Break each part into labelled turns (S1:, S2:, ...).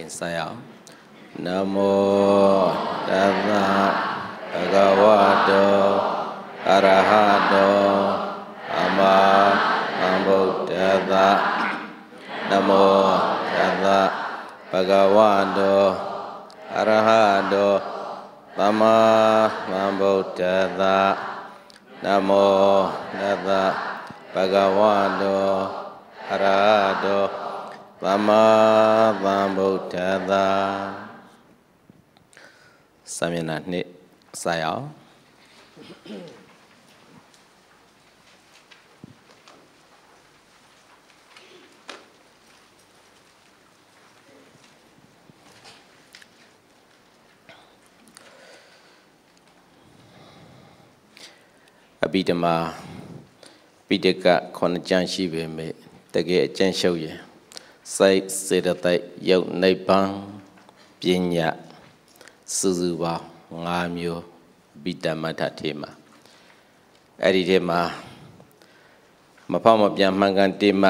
S1: ရင်ဆိုင်ရအောင်နမောသမ္မာဘဂဝတောအရဟတောအမအဗုဒ္ဓသနမောသမ္မာဘဂဝတောအရဟတောသမ္မာသမ္ဗုဒ္ဓသနမောနသဘဂဝတောအရဟတောသမ္မာသမ္ဗုဒ္ဓသာစာမျက်နှာနှစ်စာရအောင်အဘိဓမ္မာပိဋက9ကျမ်းရှိပေမဲ့တကယ်အကျဉ်းရှုပ်ရင်စိတ်စေတသိက်ယုတ်နိဗ္ဗာန်ပညာစုစုပေါင်း၅မျိုးဘိတမထထေမှာအဲ့ဒီထဲမှာမဖောက်မပြန်မှန်ကန်တိမပ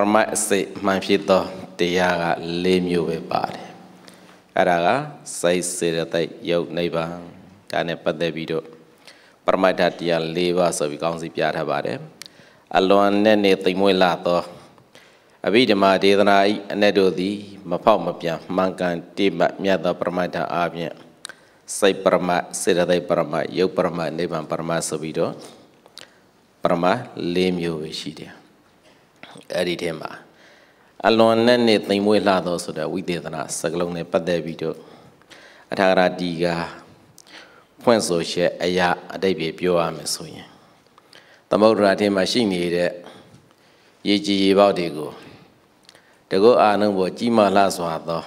S1: ရမတ်အစိမှန်ဖြစ်သောတရားက၄မျိုးပဲပါတယ်အဲ့ဒါကစိတ်စေတသိက်ယုတ်နိဗ္ဗာန်ဒါနဲ့ပတ်သက်ပြီးတော့ပရမတ်တရား၄ပါးဆိုပြီးကောင်းစီပြထားပါတယ်အလွန်နဲ့နေသိမ်မွေ့လာသောအဘိဓမ္မာဒေသနာဤအ내တို့သည်မဖောက်မပြန်မှန်ကန်တိမတ်မြတ်သောပရမတ္ထအာဖြင့်စိတ်ပရမစေတသိက်ပရမယုတ်ပရမနိဗ္ဗာန်ပရမဆိုပြီးတော့ပရမ၄မျိုးပဲရှိတယ်အဲ့ဒီထဲမှာအလွန်နဲ့နဲ့သိမ်မွေ့လှသောဆိုတဲ့ဝိသေသနာစကလုံးနဲ့ပတ်သက်ပြီးတော့အထာဂရတီကဖွင့်ဆိုချက်အရာအတိတ်ပဲပြောရမယ်ဆိုရင်သမုဒ္ဒရာထဲမှာရှိနေတဲ့ရေကြီးရေပေါက်တွေကိုတကုတ်အာနုံပေါ်ကြီးမာလှစွာသော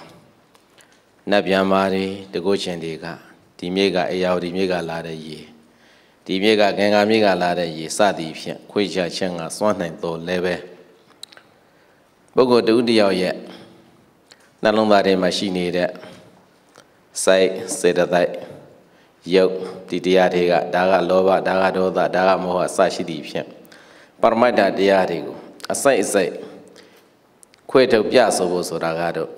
S1: နတ်ဗျံမာတွေတကုတ်ရှင်တွေကဒီမြေကအေယာဝတီမြေကလာတဲ့ရေဒီမြေကဂင်္ဂါမြေကလာတဲ့ရေစသည်ဖြင့်ခွေချခြင်းကစွန့်နိုင်တော်လည်းပဲပုဂ္ဂိုလ်တူတယောက်ရဲ့နှလုံးသားထဲမှာရှိနေတဲ့စိုက်စေတသိုက်ယုတ်ဒီတရားတွေကဒါကလောဘဒါကဒေါသဒါကမောဟအစရှိသည့်ဖြင့်ပရမတ္တတရားတွေကိုအစိုက်အစိုက်ခွေထုတ်ပြဆိုဖို့ဆိုတာကတော့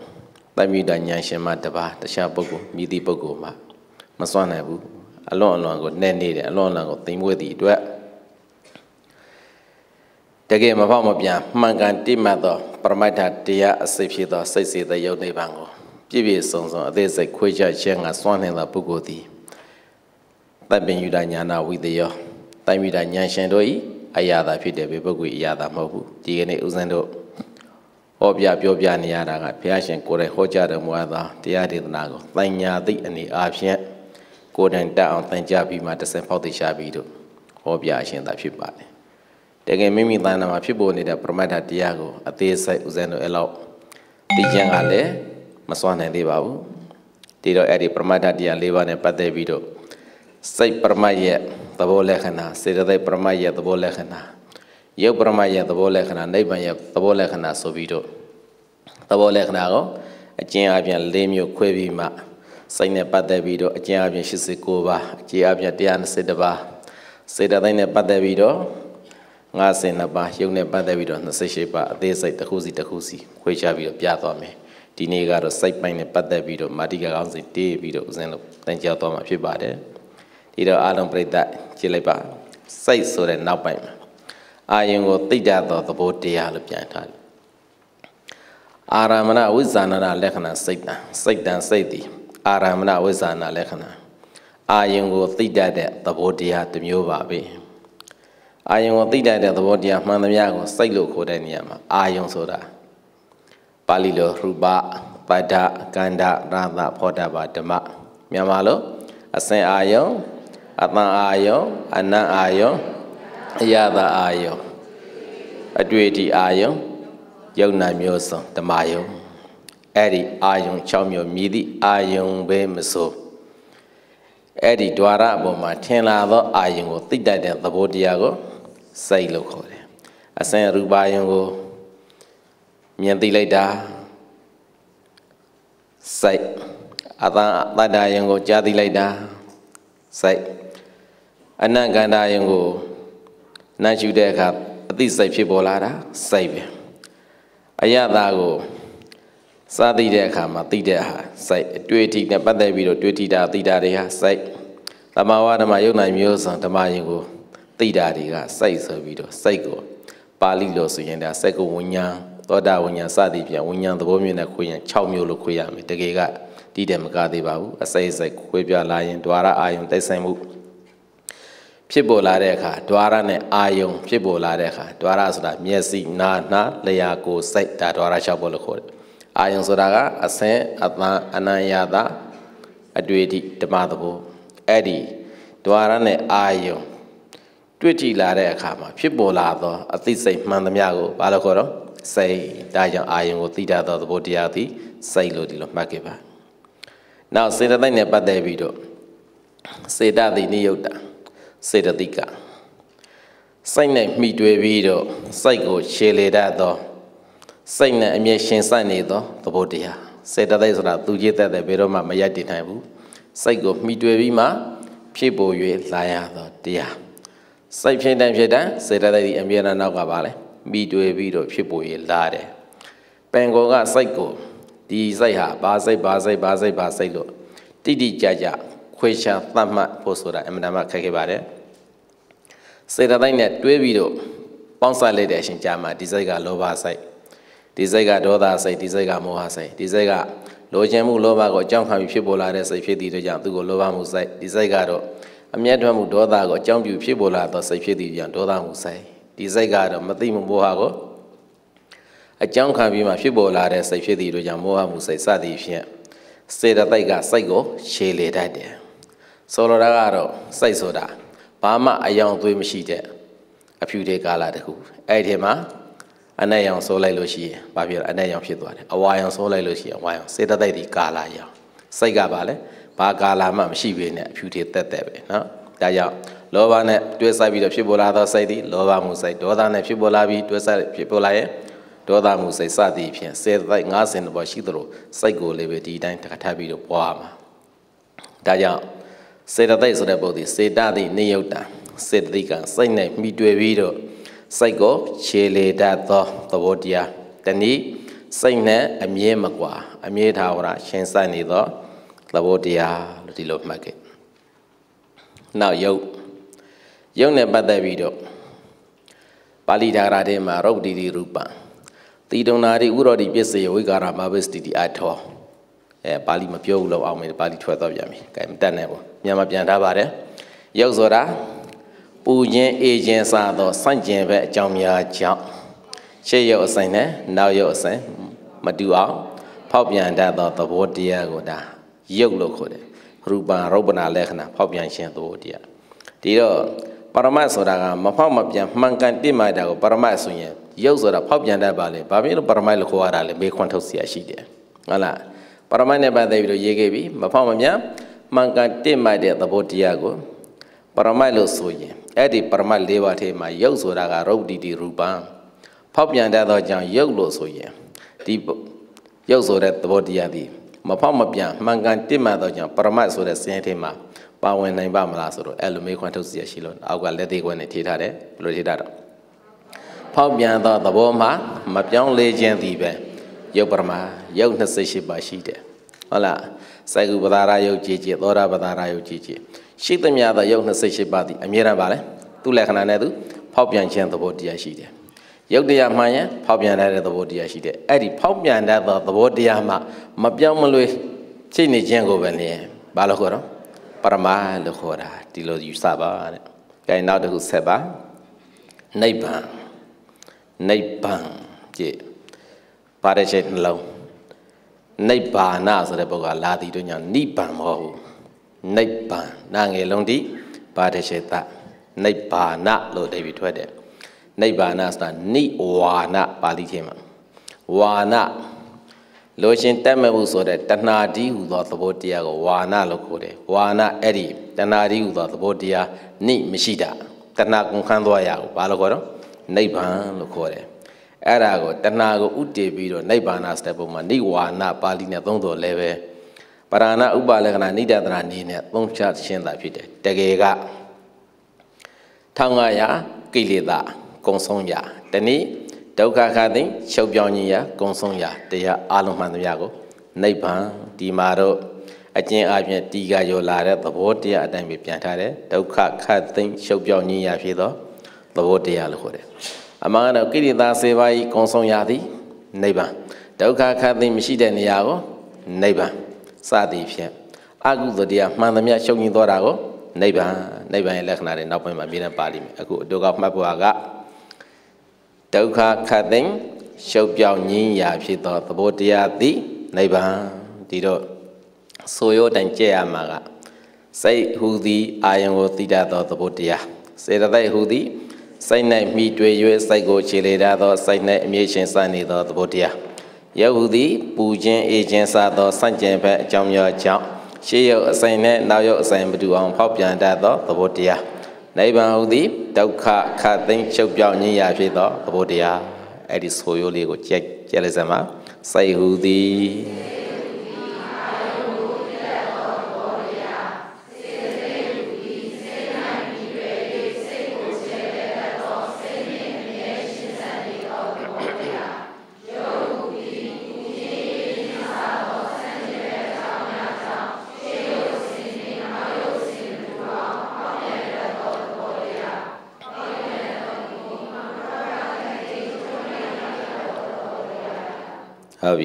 S1: တမိတညာရှင်မတပါတခြားပုဂ္ဂိုလ်မြည်သည့်ပုဂ္ဂိုလ်မှမစွန့်နိုင်ဘူးအလွန်အလွန်ကိုနဲ့နေတယ်အလွန်အလွန်ကိုသိမ်မွေ့သည့်အတွက်တကယ်မဖောက်မပြန်မှန်ကန်တိမှတ်သောပရမတ္ထတရားအစစ်ဖြစ်သောစိတ်စေတယုတ်နိဗ္ဗာန်ကိုပြည့်ပြည့်စုံစုံအသေးစိတ်ခွေခြားခြင်းကစွန့်နိုင်သောပုဂ္ဂိုလ်သည်တပ္ပင်ယူတညာနာဝိတယောတိုင်းမိတာညာရှင်တို့ဤအရာသာဖြစ်တယ်ဘယ်ပုဂ္ဂိုလ်အရာသာမဟုတ်ဘူးဒီကနေ့ဦးဇင်းတို့ဟောပြပြောပြနေရတာကဘုရားရှင်ကိုယ်တိုင်ဟောကြားတော်မူသောတရားဒေသနာကိုသင်ညာသိအနေအားဖြင့်ကိုယ်တိုင်တတ်အောင်သင်ကြားပြီးမှတဆင်ဖောက်သိရှာပြီးတော့ဟောပြအရှင်သာဖြစ်ပါတယ်တကယ်မိမိတဏ္ဍာမှာဖြစ်ပေါ်နေတဲ့ပရမတ္ထတရားကိုအသေးစိတ်ဦးဇင်းတို့အဲ့လောက်သိကျင်ကလည်းမစွမ်းနိုင်သေးပါဘူးဒီတော့အဲ့ဒီပရမတ္ထတရား၄ပါးနဲ့ပတ်သက်ပြီးတော့စိတ်ပရမတ်ရဲ့သဘောလက္ခဏာစေတသိက်ပရမတ်ရဲ့သဘောလက္ခဏာရုပ်ပရမရဲ့သဘောလက္ခဏာနိဗ္ဗာန်ရဲ့သဘောလက္ခဏာဆိုပြီးတော့သဘောလက္ခဏာကိုအကျဉ်းအပြင်၄မျိုးခွဲပြီးမှစိတ်နဲ့ပတ်သက်ပြီးတော့အကျဉ်းအပြင်89ပါးအကျဉ်းအပြင်121ပါးစေတသိက်နဲ့ပတ်သက်ပြီးတော့52ပါးရုပ်နဲ့ပတ်သက်ပြီးတော့28ပါးအသေးစိတ်တစ်ခုစီတစ်ခုစီခွဲခြားပြီးတော့ပြသွားမယ်ဒီနေ့ကတော့စိတ်ပိုင်းနဲ့ပတ်သက်ပြီးတော့မာတိကကောင်းစီတေးပြီးတော့ဦးဇင်းတို့တန်ကြားသွားမှာဖြစ်ပါတယ်ဒီတော့အားလုံးပြိတ္တကြည့်လိုက်ပါစိတ်ဆိုတဲ့နောက်ပိုင်းမှာအာယုံကိုသိတတ်သောသဘောတရားလို့ပြန်ထားတယ်အာရမဏဝိဇာဏလက္ခဏာစိတ်တံစိတ်တံစိတ်သည်အာရမဏဝိဇာဏလက္ခဏာအာယုံကိုသိတတ်တဲ့သဘောတရားတစ်မျိုးပါပဲအာယုံကိုသိတတ်တဲ့သဘောတရားမှန်သမျှကိုစိတ်လို့ခေါ်တဲ့နေရာမှာအာယုံဆိုတာပါဠိလိုရူပပဒ္ဒကန္ဒရာသဖောတပါဓမ္မမြန်မာလိုအစင်အာယုံအတန်အာယုံအနံအာယုံအရသာအာယုံအတွေ့အထိအာယုံယုံနာမျိုးစုံဓမ္မယုံအဲ့ဒီအာယုံ6မျိုးမြည်သည့်အာယုံပဲမဆိုအဲ့ဒီ द्वार အပေါ်မှာထင်လာသောအာယုံကိုသိတတ်တဲ့သဘောတရားကိုစိတ်လို့ခေါ်တယ်အစင်ရူပါယုံကိုမြင်သိလိုက်တာစိတ်အတန်တတ္တယုံကိုကြားသိလိုက်တာစိတ်အနတ်ကန္တာယုံကိုနာယူတဲ့အခါအသိစိတ်ဖြစ်ပေါ်လာတာစိတ်ပဲအယတာကိုစသိတဲ့အခါမှာသိတဲ့ဟာစိတ်အတွေ့အထိနဲ့ပတ်သက်ပြီးတော့တွေ့ထိတာသိတာတွေဟာစိတ်တမဝဓမ္မယုံနိုင်မျိုးစုံဓမ္မယင်ကိုသိတာတွေကစိတ်ဆိုပြီးတော့စိတ်ကိုပါဠိလိုဆိုရင်ဒါစိတ်ကိုဝိညာဉ်သောတာဝိညာဉ်စသည်ဖြင့်ဝိညာဉ်သဘောမျိုးနဲ့ခွေရင်6မျိုးလို့ခွေရမယ်တကယ်ကတိတယ်မကသေးပါဘူးအစိတ်စိတ်ခွေပြလာရင် द्वार အာယုံတိုက်ဆိုင်မှုဖြစ်ပေါ်လာတဲ့အခါဒွါရနဲ့အာယုံဖြစ်ပေါ်လာတဲ့အခါဒွါရဆိုတာမျက်စိနာနာလျာကိုယ်စိတ်ဒါဒွါရ၆ပေါ်လို့ခေါ်တယ်။အာယုံဆိုတာကအစင်အသံအနံရတာအတွေ့အထိဓမ္မသဘောအဲ့ဒီဒွါရနဲ့အာယုံတွေ့ကြည်လာတဲ့အခါမှာဖြစ်ပေါ်လာသောအသိစိတ်မှန်သမျှကိုဘာလို့ခေါ်တော့စိတ်ဒါကြောင့်အာယုံကိုသိတတ်သောသဘောတရားသည်စိတ်လို့ဒီလိုမှတ်ခဲ့ပါ။နောက်စေတသိက်နဲ့ပတ်သက်ပြီးတော့စေတသိက်နိယုတ်တာစေတသိကစိတ်နဲ့မိတွေ့ပြီးတော့စိတ်ကိုရှည်လေတတ်သောစိတ်နဲ့အမြဲရှင်ဆိုင်နေသောသဘောတရားစေတသိက်ဆိုတာသူကြီးသက်သက်ဘယ်တော့မှမရတည်နိုင်ဘူးစိတ်ကိုမိတွေ့ပြီးမှဖြစ်ပေါ်၍လာရသောတရားစိတ်ဖြစ်တိုင်းဖြစ်တိုင်းစေတသိက်ဒီအမြဲတမ်းနောက်ကပါလေမိတွေ့ပြီးတော့ဖြစ်ပေါ်၍လာတယ်ပင်ကိုကစိတ်ကိုဒီစိတ်ဟာဘာစိတ်ဘာစိတ်ဘာစိတ်ဘာစိတ်လို့တိတိကျကျခွေချာသတ်မှတ်ဖို့ဆိုတာအမှန်တမ်းခက်ခဲပါတယ်စေတသိက်နဲ့တွဲပြီးတော့ပေါင်းစပ်လိုက်တဲ့အရှင်ကြာမှာဒီစိတ်က လောဘစိတ်ဒီစိတ်ကဒေါသစိတ်ဒီစိတ်ကမောဟစိတ်ဒီစိတ်ကလိုချင်မှုလောဘကိုအကြောင်းခံပြီးဖြစ်ပေါ်လာတဲ့စိတ်ဖြစ်သည့်အတွက်ကြောင့်သူကိုလောဘမှုစိတ်ဒီစိတ်ကတော့အမျက်ထွက်မှုဒေါသကိုအကြောင်းပြုဖြစ်ပေါ်လာသော စိတ်ဖြစ်သည့်ကြောင့်ဒေါသမှုစိတ်ဒီစိတ်ကတော့မသိမှုမောဟကိုအကြောင်းခံပြီးမှဖြစ်ပေါ်လာတဲ့စိတ်ဖြစ်သည့်အတွက်ကြောင့်မောဟမှုစိတ်စသည်ဖြင့်စေတသိက်ကစိတ်ကိုရှည်လေတတ်တယ်ဆိုလိုတာကတော့စိတ်ဆိုတာဘာမှအယောင်သွေးမရှိတဲ့အဖြူတဲ့ကာလတခုအဲ့ဒီမှာအနဲ့ရောင်ဆိုးလိုက်လို့ရှိရင်ဘာဖြစ်လဲအနဲ့ရောင်ဖြစ်သွားတယ်အဝါရောင်ဆိုးလိုက်လို့ရှိရင်အဝါရောင်စေတသိက်ဒီကာလရောင်စိတ်ကပါလေဘာကာလမှမရှိပေနဲ့အဖြူတွေတက်တက်ပဲเนาะဒါကြောင့်လောဘနဲ့တွဲဆိုင်ပြီးတော့ဖြစ်ပေါ်လာသောစိတ်သည်လောဘမှုစိတ်ဒေါသနဲ့ဖြစ်ပေါ်လာပြီးတွဲဆိုင်ဖြစ်ပေါ်လာရဲ့ဒေါသမှုစိတ်စသည်ဖြင့်စေသိက်50ဘောရှိသလိုစိတ်ကိုလည်းပဲဒီတိုင်းတခါထပ်ပြီးတော့ပွားမှာဒါကြောင့်စေတသိက်ဆိုတဲ့ပုံဒီစေတသိက်နိယုတ်တံစေတသိက်ကစိတ်နဲ့မိတွေ့ပြီးတော့စိတ်ကိုခြေလေတတ်သောသဘောတရားတနည်းစိတ်နဲ့အမြဲမကွာအမြဲသာဝရရှင်ဆိုင်နေသောသဘောတရားလို့ဒီလိုမှတ်ခဲ့နောက်ယုတ်ယုတ်နဲ့ပတ်သက်ပြီးတော့ပါဠိဓာရထဲမှာရုပ်တိတိရူပံတိတုံနာတိဥရောတိပစ္စယဝိကာရမဘစ္စတိတိအထောအဲပါဠိမပြောဘူးလို့အောင်မယ်ပါဠိထွက်သွားပြန်ပြီကဲမတတ်နဲ့ဘူးမြန်မာပြန်ထားပါတယ်ရုပ်ဆိုတာပူခြင်းအေခြင်းစသောစန့်ကျင်ဘက်အကြောင်းများကြောင့်ရှေ့ရုပ်အစိုင်နဲ့နောက်ရုပ်အစိုင်မတူအောင်ဖောက်ပြန်တတ်သောသဘောတရားကိုဒါရုပ်လို့ခေါ်တယ်ရူပံရုပနာလက္ခဏာဖောက်ပြန်ခြင်းသဘောတရားဒီတော့ပရမတ်ဆိုတာကမဖောက်မပြန်မှန်ကန်ပြစ်မှတ်တာကိုပရမတ်ဆိုရင်ရုပ်ဆိုတာဖောက်ပြန်တတ်ပါလေဘာဖြစ်လို့ပရမတ်လို့ခေါ်ရတာလဲမေးခွန်းထုတ်เสียရှိတယ်ဟုတ်လားပရမတ်နဲ့ပတ်သက်ပြီးတော့ရေးခဲ့ပြီမဖောက်မမြမှန်ကန်တင့်မိုက်တဲ့သဘောတရားကိုပရမတ်လို့ဆိုရင်အဲ့ဒီပရမတ်၄ပါးထဲမှာရုပ်ဆိုတာကရုပ်တီတီရူပံဖောက်ပြန်တတ်သောကြောင့်ရုပ်လို့ဆိုရင်ဒီရုပ်ဆိုတဲ့သဘောတရားဒီမဖောက်မပြန်မှန်ကန်တင့်မှတ်သောကြောင့်ပရမတ်ဆိုတဲ့စင်ထဲမှာ ပါဝင်နိုင်ပါမလားဆိုတော့အဲ့လိုမေးခွန်းထုတ်စရာရှိလို့အောက်ကလက်သေးခွန်းနဲ့ထေးထားတယ်ဘယ်လိုထေးထားတော့ဖောက်ပြန်သောသဘောမှာမပြောင်းလဲခြင်းသည်ပဲရုပ်ပရမရုပ်28ပါရှိတယ်ဟုတ်လားစိုက်ကူပဒါရယုတ်ကြည်ကြည်သောတာပဒါရယုတ်ကြည်ကြည်ရှိသမျှသောယုတ်28ပါးသည်အမြဲတမ်းပါလဲသူ့လက္ခဏာနဲ့သူဖောက်ပြန်ခြင်းသဘောတရားရှိတယ်ယုတ်တရားမှန်ရင်ဖောက်ပြန်ရတဲ့သဘောတရားရှိတယ်အဲ့ဒီဖောက်ပြန်တတ်သောသဘောတရားမှမပြောင်းမလွေရှိနေခြင်းကိုပဲလေဘာလို့ခေါ်တော့ပရမလို့ခေါ်တာဒီလိုယူဆပါတဲ့။ကဲနောက်တစ်ခုဆက်ပါနိဗ္ဗာန်နိဗ္ဗာန်ကြည့်ပါတဲ့ချက်နှလုံးနိဗ္ဗာနဆိုတဲ့ပုဂ္ဂိုလ်ကလာသည်တို့ညာနိဗ္ဗာန်မဟုတ်ဘူးနိဗ္ဗာန်နာငယ်လုံးတိပါတဲ့ချက်သနိဗ္ဗာနလို့အဓိပ္ပာယ်ထွက်တယ်နိဗ္ဗာနဆိုတာနိဝါနပါဠိချင်းမှာဝါနလိုရှင်တက်မဲ့မှုဆိုတဲ့တဏှာဒီဟူသောသဘောတရားကိုဝါနလို့ခေါ်တယ်ဝါနအဲ့ဒီတဏှာဒီဟူသောသဘောတရားနိမရှိတာတဏှာကုန်ခန်းသွားရကိုဘာလို့ခေါ်တော့နိဗ္ဗာန်လို့ခေါ်တယ်အဲ့ဒါကိုတဏှာကိုဥတည်ပြီးတော့နိဗ္ဗာန်စတဲ့ပုံမှာနိဝါဏပါဠိနဲ့သုံးတော်လဲပဲပရဏဥပါလကနာနိဒတနာနေနဲ့သုံးချရှင်းတာဖြစ်တယ်တကယ်က1500ကိလေသာ ကုံဆုံးရတနည်းဒုက္ခခသိချုပ်ပြောင်းခြင်းရာ ကုံဆုံးရာတရားအလုံးမှန်တရားကိုနိဗ္ဗာန်ဒီမှာတော့အကျဉ်းအပြင်တီကရောလာတဲ့သဘောတရားအတိုင်းပဲပြန်ထားတယ်ဒုက္ခခသိချုပ်ပြောင်းခြင်းရာဖြစ်သောသဘောတရားလို့ခေါ်တယ်အမှန်ကတော့ကိရိတာစေပါဤကုံဆုံးရသည်နိဗ္ဗာန်ဒုက္ခခတ်သိမရှိတဲ့နေရာကိုနိဗ္ဗာန်စသည်ဖြင့်အကုသတရားမှန်သမျှရှုံရင်သွားတာကိုနိဗ္ဗာန်နိဗ္ဗာန်ရဲ့လက္ခဏာတွေနောက်ပိုင်းမှာပြည့်နေပါလိမ့်မယ်အခုအတူကမှတ်ဖို့ကဒုက္ခခတ်သိရှုပ်ပြောင်းငြင်းရာဖြစ်သောသဘောတရားသည်နိဗ္ဗာန်ဒီတော့ဆိုရိုးတိုင်ကြည့်ရမှာက စိတ်ဟူသည်အာယံကိုသိတတ်သောသဘောတရားစေတသိက်ဟူသည်စိတ်၌မိတွေ့၍စိတ်ကိုခြေလေရသောစိတ်၌အမြဲရှင်စနေသောသဘောတရားယခုသည်ပူခြင်းအေခြင်းစသောစန့်ကျင်ဘက်အကြောင်းများကြောင့်ရှေးရုပ်အစိမ်နှင့်နောက်ရုပ်အစိမ်မတူအောင်ဖောက်ပြန်တတ်သောသဘောတရားနိဗ္ဗာန်ဟုသည်ဒုက္ခခတ်သိမ်းချုပ်ပြောင်းငြိမ်းရာဖြစ်သောသဘောတရားအဲ့ဒီဆိုရိုးလေးကိုကြက်ကြက်လိုက်စမ်းပါစိတ်ဟုသည်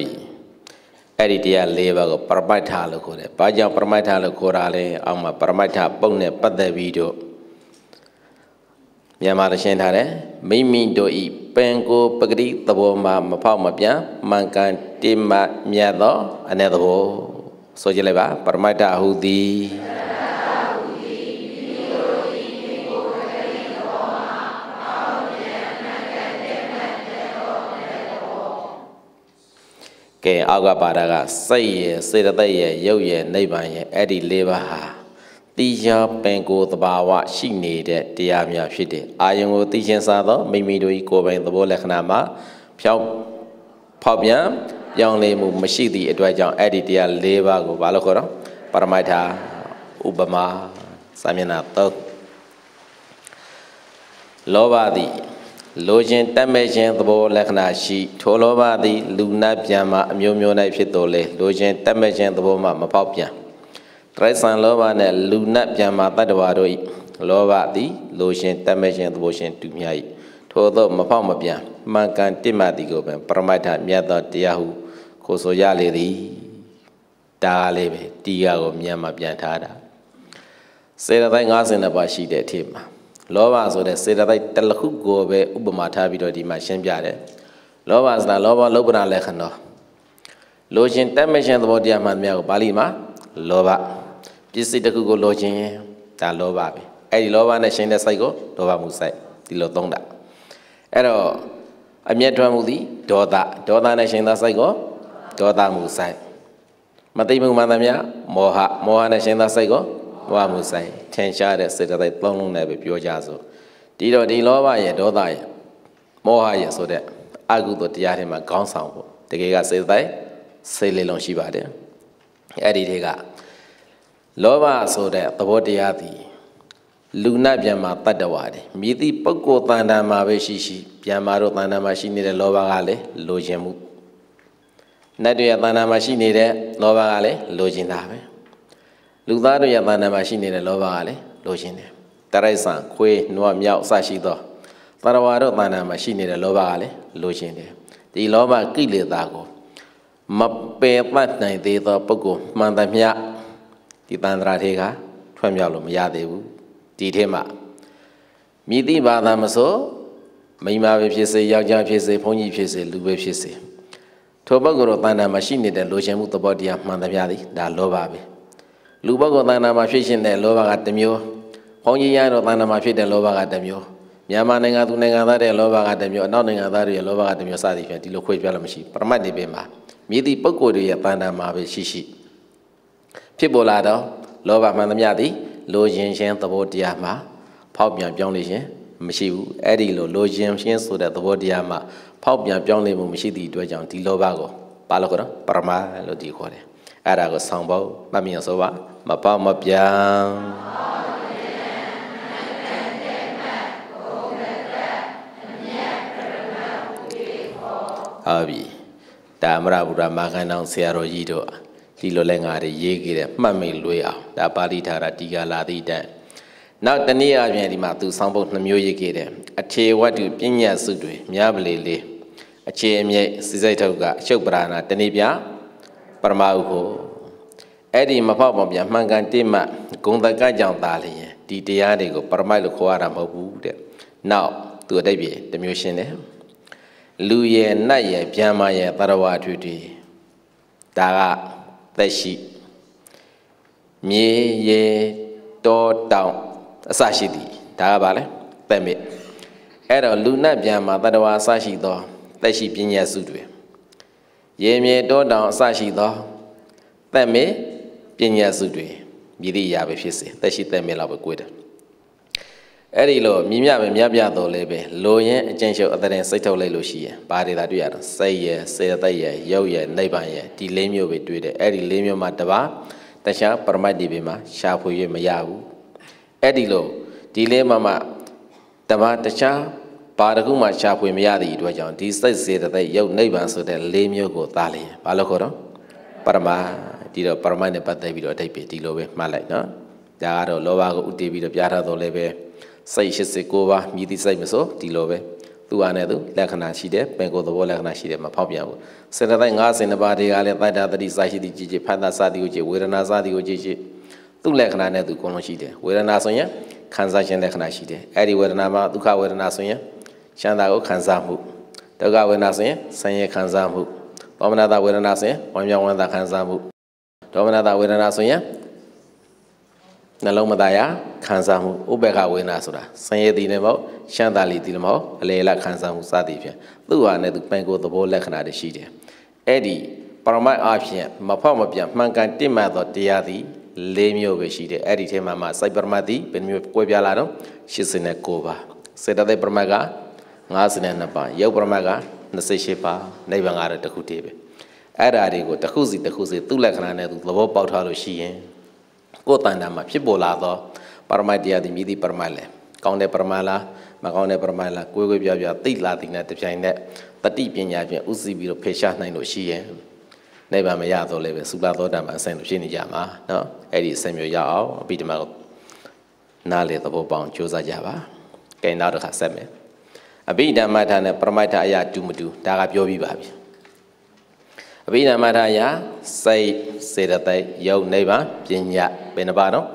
S1: သွားပြီအဲ့ဒီတရား၄ပါးကိုပရမိတ်ထလို့ခေါ်တယ်။ဘာကြောင့်ပရမိတ်ထလို့ခေါ်တာလဲ။အောက်မှာပရမိတ်ထပုံနဲ့ပတ်သက်ပြီးတော့မြန်မာတရှင်းထားတယ်။မိမိတို့ဤပင်ကိုပဂတိသဘောမှာမဖောက်မပြန်မှန်ကန်တိမမြတ်သော အနေသဘောဆိုကြလိုက်ပါပရမိတ်ထဟုသည်ကဲအောက်ကပါတာကစိတ်ရယ်စေတသိက်ရယ်ရုပ်ရယ်နိဗ္ဗာန်ရယ်အဲ့ဒီ၄ပါးဟာတိယပင်ကိုယ်တဘာဝရှိနေတဲ့တရားများဖြစ်တယ်အာယုံကိုသိချင်းစားသောမိမိတို့၏ကိုယ်ပိုင်သဘောလက္ခဏာမှာဖြောင်းဖောက်ပြန်ပြောင်းလဲမှုမရှိသည့်အတွက်ကြောင့်အဲ့ဒီတရား၄ပါးကိုဘာလို့ခေါ်တော့ပရမိတ်ထာဥပမာစာမျက်နှာ၃လောဘသည်လိုခြင်းတတ်မဲ့ခြင်းသဘောလက္ခဏာရှိထိုလောဘသည်လူနာပြန်မှာအမျိုးမျိုး၌ဖြစ်တော်လဲလိုခြင်းတတ်မဲ့ခြင်းသဘောမှာမပေါက်ပြန်တရိษံလောဘနဲ့လူနာပြန်မှာတတ္တဝါတို့၏လောဘသည်လိုခြင်းတတ်မဲ့ခြင်းသဘောရှင်တူမြတ်၏ထိုသောမပေါက်မပြန်မှန်ကန်တိမတိကိုပင်ပရမတ္ထမြတ်သောတရားဟုကိုဆိုရလေသည်ဒါလေးပဲတီးရကိုမြန်မာပြန်ထားတာစေတသိက်50ပါရှိတဲ့အထက်မှာလောဘဆိုတဲ့စေတသိက်တစ်ခုကိုပဲဥပမာထားပြီးတော့ဒီမှာရှင်းပြတယ်လောဘဆိုတာလောဘလုပ္ပနာလက္ခဏာလိုချင်တတ်မရှင်သဘောတရားမှန်များကိုပါဠိမှာလောဘပစ္စည်းတစ်ခုကိုလိုချင်ရင်ဒါလောဘပဲအဲ့ဒီလောဘနဲ့ရှင်တဲ့စိတ်ကိုလောဘမှုစိတ်ဒီလိုသုံးတာအဲ့တော့အမျက်ထွက်မှုသည်ဒေါသဒေါသနဲ့ရှင်တဲ့စိတ်ကိုဒေါသမှုစိတ်မသိမှုမှန်သမျှမောဟမောဟနဲ့ရှင်တဲ့စိတ်ကိုဝမှုဆိုင်ထင်ရှားတဲ့စေတသိက်သုံးလုံးနဲ့ပဲပြောကြဆိုဒီတော့ဒီလောဘရဲ့ဒေါသရဲ့မောဟရဲ့ဆိုတဲ့အကုသိုလ်တရားတွေမှာခေါင်းဆောင်ဖို့တကယ်ကစေတသိက်စေလေးလုံးရှိပါတယ်အဲ့ဒီတွေကလောဘဆိုတဲ့သဘောတရားသည်လူနာပြန်မှာတတ္တဝါတယ်မြည်သည့်ပုဂ္ဂိုလ်တန်တန်မှာပဲရှိရှိ ပြန်မှာတော့တန်တန်မှာရှိနေတဲ့လောဘကလည်းလိုချင်မှုနတ်တွေရဲ့တန်တန်မှာရှိနေတဲ့လောဘကလည်းလိုချင်တာပဲလူသားတို့ရဲ့ဘာနာမှာရှိနေတဲ့လောဘကလည်းလိုချင်တယ်တရိုက်ဆန်ခွေးနွားမြောက်အစရှိသောတရဝါတို့ဘာနာမှာရှိနေတဲ့လောဘကလည်းလိုချင်တယ်ဒီလောဘကိလေသာကိုမပယ်ပတ်နိုင်သေးသောပုဂ္ဂိုလ်မှန်သမျှဒီတန်ត្រာထေကထွံ့မြောက်လို့မရသေးဘူးဒီထဲမှာမြည်တိဘာသာမဆိုမိမာပဲဖြစ်စေယောက်ျားဖြစ်စေဘုန်းကြီးဖြစ်စေလူပဲဖြစ်စေထိုပုဂ္ဂိုလ်တို့တန်တာမှာရှိနေတဲ့လိုချင်မှုသဘောတရားမှန်သမျှသည်ဒါလောဘပဲလူဘကောတဏ္ဍာမှာဖြစ်ရှင်တဲ့လောဘကတစ်မျိုး။ဟောင်းကြီးရတော့တဏ္ဍာမှာဖြစ်တဲ့လောဘကတစ်မျိုး။မြန်မာနိုင်ငံသူနိုင်ငံသားတဲ့လောဘကတစ်မျိုးအနောက်နိုင်ငံသားတွေရဲ့လောဘကတစ်မျိုးစသည်ဖြင့်ဒီလိုခွဲပြလို့မရှိပရမတ်ဒီပင်မှာမြည်သည့်ပုဂ္ဂိုလ်တွေရဲ့တဏ္ဍာမှာပဲရှိရှိဖြစ်ပေါ်လာတော့လောဘမှန်သမျှသည်လိုရင်ခြင်းသဘောတရားမှာ ဖောက်ပြန်ပြောင်းလေခြင်းမရှိဘူးအဲ့ဒီလိုလိုရင်ခြင်းဆိုတဲ့သဘောတရားမှာဖောက်ပြန်ပြောင်းလဲမှုမရှိသည့်အတွက်ကြောင့်ဒီလောဘကိုပါလို့ခေါ်တော့ပရမလို့ဒီခေါ်တယ်အဲ့ဒါကိုဆောင်းဖို့မှတ်မိအောင်ဆိုပါမပေါက်မပြန်ဟုတ်ပြီဒါမရဗုဒ္ဓမာကန်တော်ဆရာတော်ကြီးတို့ဒီလိုလဲငါတွေရေးခဲ့တဲ့မှတ်မိလွေးအောင်ဒါပါဠိထာရတီကာလာတိတန်နောက်တနည်းအားဖြင့်ဒီမှာသူဆောင်းဖို့နှမျိုးရေးခဲ့တယ်အခြေဝတ္ထုပညာစုတွေမြားပလေလေးအခြေအမြိတ်စိစိတ်ထုတ်ကအရှုပ်ပရာဏတနည်းပြပရမဥဖို့အဲ့ဒီမဖောက်ပေါ်ပြန်မှန်ကန်တိမဂုံတကကြောင့်သားလျင်ဒီတရားတွေကိုပရမိုက်လို့ခေါ်ရတာမဟုတ်ဘူးတဲ့နောက်သူအတိတ်ပြေတမျိုးရှင်းတယ်လူရယ်နတ်ရယ်ဗျံမာရယ်တရဝထွေထွေဒါကသက်ရှိမြေရေတောတောင်အစရှိသည်ဒါကဘာလဲသက်မြစ်အဲ့တော့လူနတ်ဗျံမာတရဝအစရှိသောသက်ရှိပညာစုတွေရေမြေတောတောင်အစရှိသောသက်မြစ်ပညာစုတွေမြည်သည့်ရာပဲဖြစ်စေသက်ရှိသက်မြဲလောက်ပဲကိုယ်တယ်အဲ့ဒီလိုမြည်မြပဲမြပြတော်လဲပဲလိုရင်အကျင့်ရှုပ်အတဲ့စိတ်ထုတ်လိုက်လို့ရှိရင်ဘာတွေသာတွေ့ရတော့စိတ်ရယ်စေတသက်ရယ်ရုပ်ရယ်နိဗ္ဗာန်ရယ်ဒီလေးမျိုးပဲတွေ့တယ်အဲ့ဒီလေးမျိုးမှာတပါတခြားပရမတ်ဒီပဲမှာရှာဖွေရမရဘူးအဲ့ဒီလိုဒီလေးမှာမှတပါတခြားဘာတခုမှရှာဖွေမရသည့်အတွက်ကြောင့်ဒီစိတ်စေတသက်ရုပ်နိဗ္ဗာန်ဆိုတဲ့လေးမျိုးကိုသာလျင်ဘာလို့ခေါ်တော့ပရမတ်ဒီတော့ပရမတ်နဲ့ပတ်သက်ပြီးတော့အဓိပ္ပာယ်ဒီလိုပဲမှတ်လိုက်နော်ဒါကတော့လောဘကိုဥတည်ပြီးတော့ပြားထားတော်လည်းပဲစိတ်89ပါးမြည်သည့်စိတ်မဆိုဒီလိုပဲသူ့အားနဲ့သူလက္ခဏာရှိတယ်ပင်ကိုယ်သဘောလက္ခဏာရှိတယ်မဖောက်ပြန်ဘူးစေတသိက်52ပါးတွေကလည်းတိုက်တာတတိစာရှိသည့်ကြည်ကြည်ဖန်တာစာသည်ကိုကြည်ဝေဒနာစာသည်ကိုကြည်ကြည်သူ့လက္ခဏာနဲ့သူကိုယ်လုံးရှိတယ်ဝေဒနာဆိုရင်ခံစားခြင်းလက္ခဏာရှိတယ်အဲ့ဒီဝေဒနာမှာဒုက္ခဝေဒနာဆိုရင်ချမ်းသာကိုခံစားမှုဒုက္ခဝေဒနာဆိုရင်ဆင်းရဲခံစားမှုသောမနတာဝေဒနာဆိုရင်ဝမ်းမြောက်ဝမ်းသာခံစားမှုဒေါမနတာဝေဒနာဆိုရင်နှလုံးမသားရခံစားမှုဥပ္ပခဝေဒနာဆိုတာဆင်းရဲသည်လည်းမဟုတ်ရှမ်းသာလီသည်လည်းမဟုတ်အလေအလခံစားမှုစသည်ဖြင့်သူ့ဟာနဲ့သူပိုင်ကိုယ်သဘောလက္ခဏာတွေရှိတယ်အဲ့ဒီပရမတ်အဖြစ်မဖောက်မပြတ်မှန်ကန်တင့်မှန်သောတရားသည်၄မျိုးပဲရှိတယ်အဲ့ဒီထဲမှာမှစိုက်ပရမတ်သည်ဘယ်မျိုးကွဲပြားလာတော့89ပါစေတသိက်ပရမတ်က52ပါရုပ်ပရမတ်က28ပါနိဗ္ဗာန်ကတော့တစ်ခုတည်းပဲအဲ့ဓာတွေကိုတစ်ခုစီတစ်ခုစီသူ့လက္ခဏာနဲ့သူသဘောပေါက်ထားလို့ရှိရင်ကိုယ်တန်တာမှာဖြစ်ပေါ်လာသောပါရမတ်တရားသည်မြည်သည့်ပါရမတ်လဲကောင်းတဲ့ပါရမတ်လားမကောင်းတဲ့ပရမလာကိုယ်ကိုယ်ပြပြသိလာတဲ့နဲ့တပြိုင်နက်တတိပညာဖြင့်ဥသိပြီးတော့ဖေရှားနိုင်လို့ရှိရင်နိဗ္ဗာန်မရတော့လည်းပဲသုလာသောတာပန်အဆင့်လို့ရှိနေကြမှာเนาะအဲ့ဒီအဆင့်မျိုးရအောင်အပိဓမ္မကိုနားလေသဘောပေါအောင်ကြိုးစားကြပါ။ကဲနောက်တစ်ခါဆက်မယ်။အပိဓမ္မထာနဲ့ပရမတ္ထအရာတူမတူဒါကပြောပြီးပါပြီ။အဘိဓမ္မာထာယစိတ်စေတသိက်ယုတ်နိဗ္ဗာန်ပညာဘယ်နှပါတော့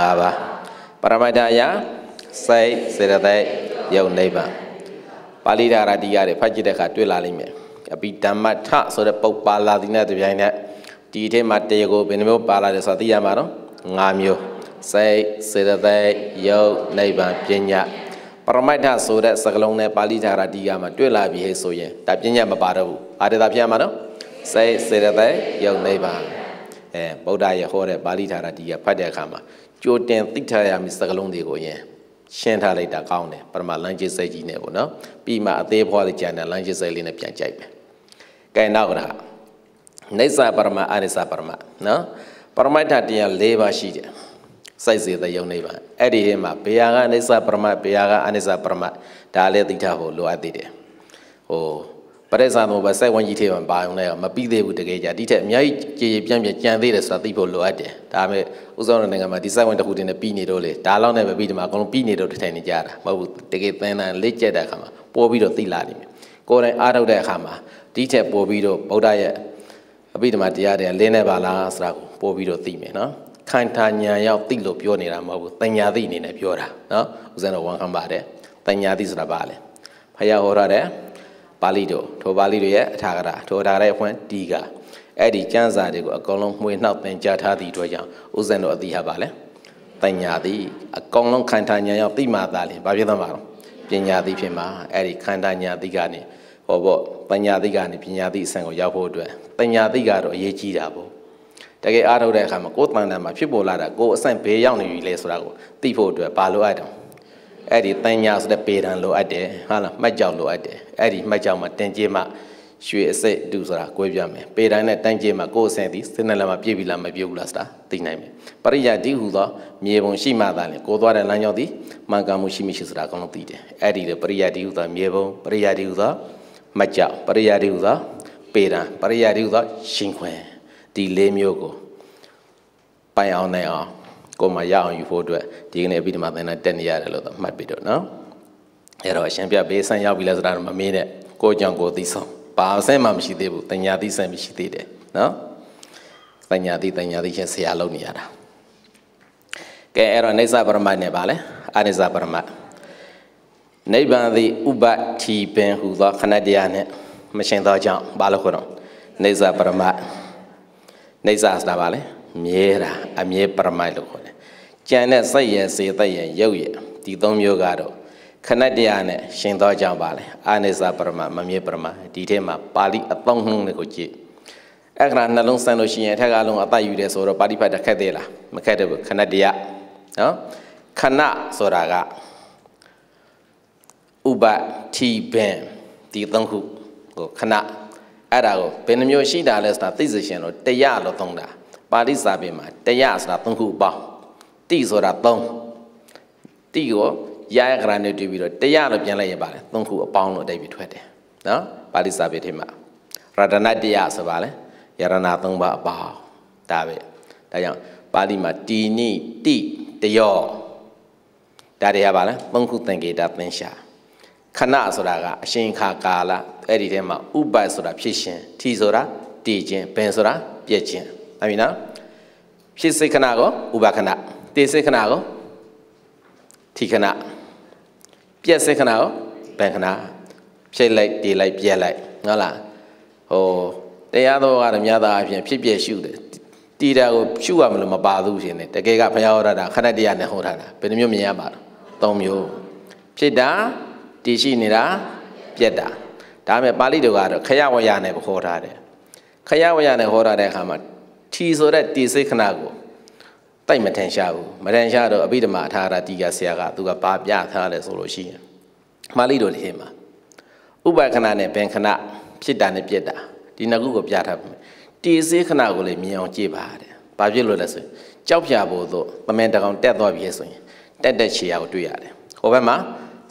S1: ၅ပါးပရမိတ်ထာယစိတ်စေတသိက်ယုတ်နိဗ္ဗာန်ပါဠိဓာရတိကတွေဖတ်ကြည့်တဲ့အခါတွေ့လာလိမ့်မယ်အဘိဓမ္မထဆိုတဲ့ပုပ်ပါလာသီနဲ့တပြိုင်နက်ဒီထဲမှာတေကိုဘယ်နှမျိုးပါလာတယ်ဆိုတာသိရမှာတော့၅မျိုးစိတ်စေတသိက်ယုတ်နိဗ္ဗာန်ပညာပရမိတ်ထဆိုတဲ့စကလုံးနဲ့ပါဠိဓာရတိကမှာတွေ့လာပြီဟဲ့ဆိုရင်ဒါပညာမပါတော့ဘူးအာရတဖြစ်ရမှာနော်စိတ်စေတသိက်ယုံနိဗ္ဗာန်အဲဗုဒ္ဓရဲ့ဟောတဲ့ပါဠိထာတာဒီကဖတ်တဲ့အခါမှာကြိုတင်သိထားရမည့်စကားလုံးတွေကိုရင်ရှင်းထားလိုက်တာကောင်းတယ်ပရမလန်ကျစ်စိတ်ကြီးနဲ့ပေါ့နော်ပြီးမှအသေးဖွားတဲ့ကြံတဲ့လန်ကျစ်စိတ်လေးနဲ့ပြန်ကြိုက်ပဲကဲနောက်ကနိစ္စပရမအနိစ္စပရမနော်ပရမတ္ထတရား၄ပါးရှိတယ်စိုက်စေတဲ့ယုံနေပါအဲ့ဒီထဲမှာဘေယာကအနိစ္စပရမဘေယာကအနိစ္စပရမဒါလည်းသိထားဖို့လိုအပ်သေးတယ်ဟိုပရိသတ်တော့ပဲစိုက်ဝန်းကြီးထဲမှာပါအောင်လဲမပြီးသေးဘူးတကယ်ကြဒီထက်အများကြီးကြေပြန့်ပြန့်ကြံသေးတယ်ဆိုတာသိဖို့လိုအပ်တယ်ဒါပေမဲ့ဥစားရနိုင်ငံမှာဒီစိုက်ဝန်းတစ်ခုတင်နဲ့ပြီးနေတော့လေဒါလောက်နဲ့ပဲပြီးဒီမှာအကုန်လုံးပြီးနေတော့ထိုင်နေကြတာမဟုတ်ဘူးတကယ်သင်တန်းလက်ကျက်တဲ့အခါမှာပေါ်ပြီးတော့သိလာနေပြီကိုယ်တိုင်အားထုတ်တဲ့အခါမှာဒီထက်ပေါ်ပြီးတော့ဗုဒ္ဓရဲ့အပိဓမ္မာတရားတွေလင်းနေပါလားဆိုတာကိုပို့ပြီးတော့သိမယ်နော်ခိုင်ထာညာရောက်သိလို့ပြောနေတာမဟုတ်ဘူးတညာသိအနေနဲ့ပြောတာနော်ဦးဇင်းတော်ဝန်ခံပါတယ်တညာသိဆိုတာပါလေဖယားဟောရတဲ့ပါဠိတော်ထိုပါဠိတော်ရဲ့အထာဂရထိုအထာဂရရဲ့အဖွင့်တီကအဲ့ဒီကျမ်းစာတွေကိုအကောင်လုံးမှွေနှောက်ပင်ကြားထားသည့်အတွက်ကြောင့်ဥဇဏ်တော်အတိဟာပါလဲတညာသည်အကောင်လုံးခန္ဓာညာရောက်သိမှသာလင်ဘာဖြစ်သမှာလဲပညာသည်ဖြစ်မှာအဲ့ဒီခန္ဓာညာသည်ကနေဟောပေါ့ပညာသည်ကနေပညာသည်အဆင့်ကိုရောက်ဖို့အတွက်ပညာသည်ကတော့အရေးကြီးတာပေါ့တကယ်အားထုတ်တဲ့အခါမှာကိုယ်တန်တန်မှာဖြစ်ပေါ်လာတာကိုယ်အဆင့်ဘေးရောက်နေပြီလေဆိုတာကိုသိဖို့အတွက်ဘာလိုအပ်တယ်အဲ့ဒီတန်ညာဆိုတဲ့ပေတံလိုအပ်တယ်ဟုတ်လားမှတ်ကြောက်လိုအပ်တယ်အဲ့ဒီမှတ်ကြောက်မှာတင်ကြည်မှရွှေအစိတ်တူဆိုတာကိုယ်ပြမယ်ပေတိုင်းနဲ့တန်ကြည်မှာကိုယ်အစင်သည်စိတ်နဲ့လည်းမပြည့်ပြီလားမပြည့်ဘူးလားဆိုတာသိနိုင်မယ်ပရိယတိဟူသောမြေပုံရှိမှသာလေကိုယ်သွားတဲ့လမ်းကြောင်းသည်မှန်ကန်မှုရှိမှရှိဆိုတာအကောင်းဆုံးသိတယ်အဲ့ဒီလေပရိယတိဟူသောမြေပုံပရိယတိဟူသောမကြောက်ပရိယတိဟူသောပေတံပရိယတိဟူသောရှင်ခွင်ဒီလေးမျိုးကိုပိုင်အောင်နိုင်အောင်ကိုယ်မှာရအောင်ယူဖို့အတွက်ဒီကနေ့အပိဓမ္မာသင်္ဍတက်နေရတယ်လို့မှတ်ပြီးတော့နော်အဲ့တော့အရှင်ပြဘေးဆန်းရောက်ပြီလဲဆိုတာတော့မမေးနဲ့ကိုကြောင့်ကိုသိဆုံးဘာဆန်းမှမရှိသေးဘူးတညာသိဆန်းမရှိသေးတယ်နော်တညာသိတညာသိချင်းဆရာလုပ်နေရတာကဲအဲ့တော့နေသပရမတ်နဲ့ပါလဲအနိစ္စပရမတ်နိဗ္ဗာန်သည်ဥပတိပင်ဟူသောခဏတရားနဲ့မရှင်သောကြောင့်ဘာလို့ခေါ်တော့နေသပရမတ်နေသဆိုတာပါလဲမြဲတာအမြဲပရမတ်လို့ခေါ်ကြံတဲ့စိတ်ရယ်စေသက်ရယ်ရုပ်ရယ်ဒီသုံးမျိုးကတော့ခဏတရားနဲ့ရှင်သောကြောင့်ပါလေအာနိစ္စပရမမမြေပရမဒီထဲမှာပါဠိအသုံးနှုန်းတွေကိုကြည့်အခရာနှလုံးဆန်းလို့ရှိရင်အထက်ကလုံးအသက်ယူတယ်ဆိုတော့ပါဠိဖတ်တခက်သေးလားမခက်တဲ့ဘူးခဏတရားနော်ခဏဆိုတာကဥပတိပင်ဒီသုံးခုကိုခဏအဲ့ဒါကိုဘယ်နှမျိုးရှိတာလဲဆိုတာသိစေရှင်လို့တရားလို့သုံးတာပါဠိစာပေမှာတရားဆိုတာသုံးခုပေါင်းတိဆိုတာ3တိကိုရရကရာနဲ့တွေ့ပြီးတော့တရားလို့ပြန်လိုက်ရပါတယ်သုံးခုအပေါင်းလို့အတိတ်ပြီးထွက်တယ်နော်ပါဠိစာပေထဲမှာရတနာတရားဆိုပါလေယရနာ၃ပါးအပေါင်းဒါပဲဒါကြောင့်ပါဠိမှာတီနိတိတယောဒါတွေကပါလေသုံးခုသင်္ကေတသင်္ရှာခဏဆိုတာကအရှင်ခါကာလအဲ့ဒီထဲမှာဥပတ်ဆိုတာဖြစ်ရှင်ထီဆိုတာတည်ခြင်းပင်ဆိုတာပြည့်ခြင်းဟုတ်ပြီနော်ဖြစ်စိတ်ခဏကောဥပခဏတေစိတ်ခဏကိုထီခဏပြက်စိတ်ခဏကိုဘယ်ခဏဖြိတ်လိုက်တေလိုက် ပြက်လိုက်ဟုတ်လားဟိုတရားတော်ကဓမ္မသားအဖြစ်ဖြစ်ပြက်ရှုတယ်တီတာကိုရှုရမလို့မပါဘူးရှင်တယ်တကယ်ကဘုရားဟောတာခဏတရားနဲ့ဟောတာဘယ်နှမျိုးမြင်ရပါတော့၃မျိုးဖြစ်တာတည်ရှိနေတာပြက်တာဒါပေမဲ့ပါဠိတော်ကတော့ခရဝရနဲ့ဟောထားတယ်ခရဝရနဲ့ဟောထားတဲ့အခါမှာထီဆိုတဲ့တည်စိတ်ခဏကိုတိုက်မထန်ရှားဘူးမထန်ရှားတော့အဘိဓမ္မာအထာရတီကဆရာကသူကဘာပြထားလဲဆိုလို့ရှိရင်မာလိတော်လေးမှာဥပါခဏနဲ့ဘင်ခဏဖြစ်တာနဲ့ပြက်တာဒီနှစ်ခုကိုပြထားပြီတေစေခဏကိုလည်းမြင်အောင်ကြည့်ပါတဲ့ဘာဖြစ်လို့လဲဆိုရင်ကြောက်ဖြာဖို့ဆိုပမင်တကောင်တက်သွားပြီဆိုရင်တက်တက်ခြေရာကိုတွေ့ရတယ်ဟိုဘက်မှာ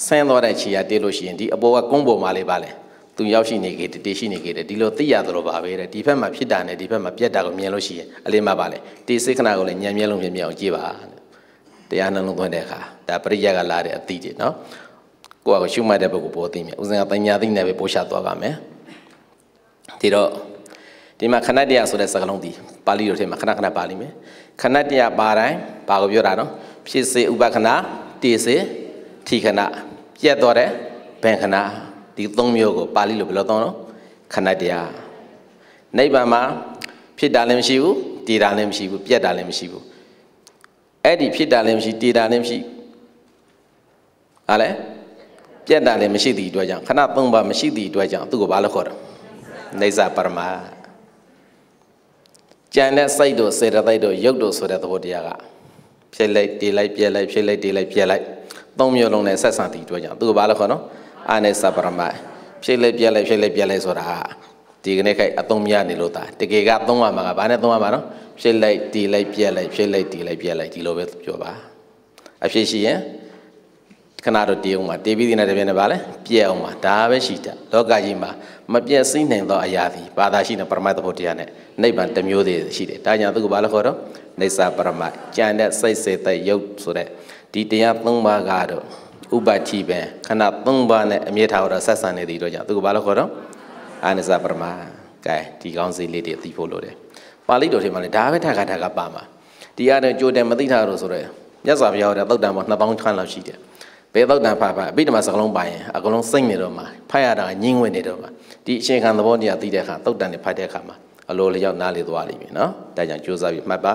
S1: ဆင်းသွားတဲ့ခြေရာတေးလို့ရှိရင်ဒီအပေါ်ကကုန်းပေါ်မှာလေးပါလဲသူရောက်ရှိနေခဲ့တယ်တည်ရှိနေခဲ့တယ်ဒီလိုသိရသလိုပါပဲတဲ့ဒီဘက်မှာဖြစ်တာနဲ့ဒီဘက်မှာပြက်တာကိုမြင်လို့ရှိရင်အလင်းမပါလေတေစိတ်ခဏကိုလည်းညံမြဲလုံးမြင်မြအောင်ကြည့်ပါတရားနှလုံးသွင်းတဲ့အခါဒါပရိယတ်ကလာတဲ့အတိတွေနော်ကိုယ့်အကိုရှုမှတ်တဲ့ဘက်ကိုပေါ်သိမြင်ဥစဉ်ကပညာသိနဲ့ပဲပို့ချသွားပါမယ်ဒီတော့ဒီမှာခဏတရားဆိုတဲ့စကားလုံးဒီပါဠိလိုထဲမှာခဏခဏပါလိမ့်မယ်ခဏတရားပါတိုင်းဘာကိုပြောတာနော်ဖြစ်စေဥပခဏတေစေထိခဏပြက်သွားတဲ့ဘင်ခဏဒီ၃မျိုးကိုပါဠိလိုဘယ်လိုသုံးတော့ခဏတရားနိဗ္ဗာန်မှာ ဖြစ်တာလည်းမရှိဘူးတည်တာလည်းမရှိဘူးပြတ်တာလည်းမရှိဘူးအဲ့ဒီဖြစ်တာလည်းမရှိတည်တာလည်းမရှိဟာလဲပြတ်တာလည်းမရှိသည့်အတွက်ကြောင့်ခဏသုံးပါမရှိသည့်အတွက်ကြောင့်သူ့ကိုဘာလို့ခေါ်တာနေစာပရမကြံတဲ့စိတ်တို့စေတသိက်တို့ရုပ်တို့ဆိုတဲ့သဘောတရားကဖြစ်လိုက်တည်လိုက်ပြက်လိုက်ဖြစ်လိုက်တည်လိုက်ပြက်လိုက်သုံးမျိုးလုံးနဲ့ဆက်ဆံသည့်အတွက်ကြောင့်သူ့ကိုဘာလို့ခေါ်နော်အနိစ္စပရမဖြစ်လေပြက်လေဖြစ်လေပြက်လေဆိုတာဒီကနေ့ခိုက်အသုံးများနေလို့သာတကယ်ကသုံးရမှာကဘာနဲ့သုံးရမှာနော်ဖြစ်လိုက်တီလိုက်ပြက်လိုက်ဖြစ်လိုက်တီလိုက်ပြက်လိုက်ဒီလိုပဲပြောပါအဖြစ်ရှိရင်ခဏတော့တေးအောင်ပါတေးပြီးဒီနေ့တပြည့်နဲ့ပါလဲပြက်အောင်ပါဒါပဲရှိတတ်လောကကြီးမှာမပြက်စည်းနိုင်သောအရာသည်ဘာသာရှိတဲ့ပရမတ်သဘောတရားနဲ့နိဗ္ဗာန်တစ်မျိုးတည်းရှိတယ်ဒါကြောင့်သူကဘာလဲခေါ်တော့နေစာပရမတ်ကြံတဲ့စိတ်စေတဲ့ရုပ်ဆိုတဲ့ဒီတရား၃ပါးကတော့ဥပတိပဲခန္ဓာ၃ပါးနဲ့အမြဲထားတော့ဆက်ဆံနေသည်တော့ကြောင့်သူကဘာလို့ခေါ်တော့အာနိစ္စပရမကဲဒီကောင်းစီလေးတွေသိဖို့လိုတယ်ပါဠိတော်ထဲမှာလည်းဒါပဲထာကထာကပါမှာဒီအတိုင်းကြိုတယ်မသိတာတော့ဆိုတော့မြတ်စွာဘုရားဟောတဲ့သုတ်တံပေါ်2000ခန်းလောက်ရှိတယ်ဘယ်သုတ်တံဖတ်ဖတ်အဘိဓမ္မာစကားလုံးပါရင်အကုန်လုံးစိတ်နေတော့မှာဖတ်ရတာညင်းဝင်နေတော့မှာဒီအရှင်ခံသဘောတရားသိတဲ့အခါသုတ်တံတွေဖတ်တဲ့အခါမှာအလိုလျောက်နားလေသွားလိမ့်မယ်နော်ဒါကြောင့်ကြိုးစားပြီးမှတ်ပါ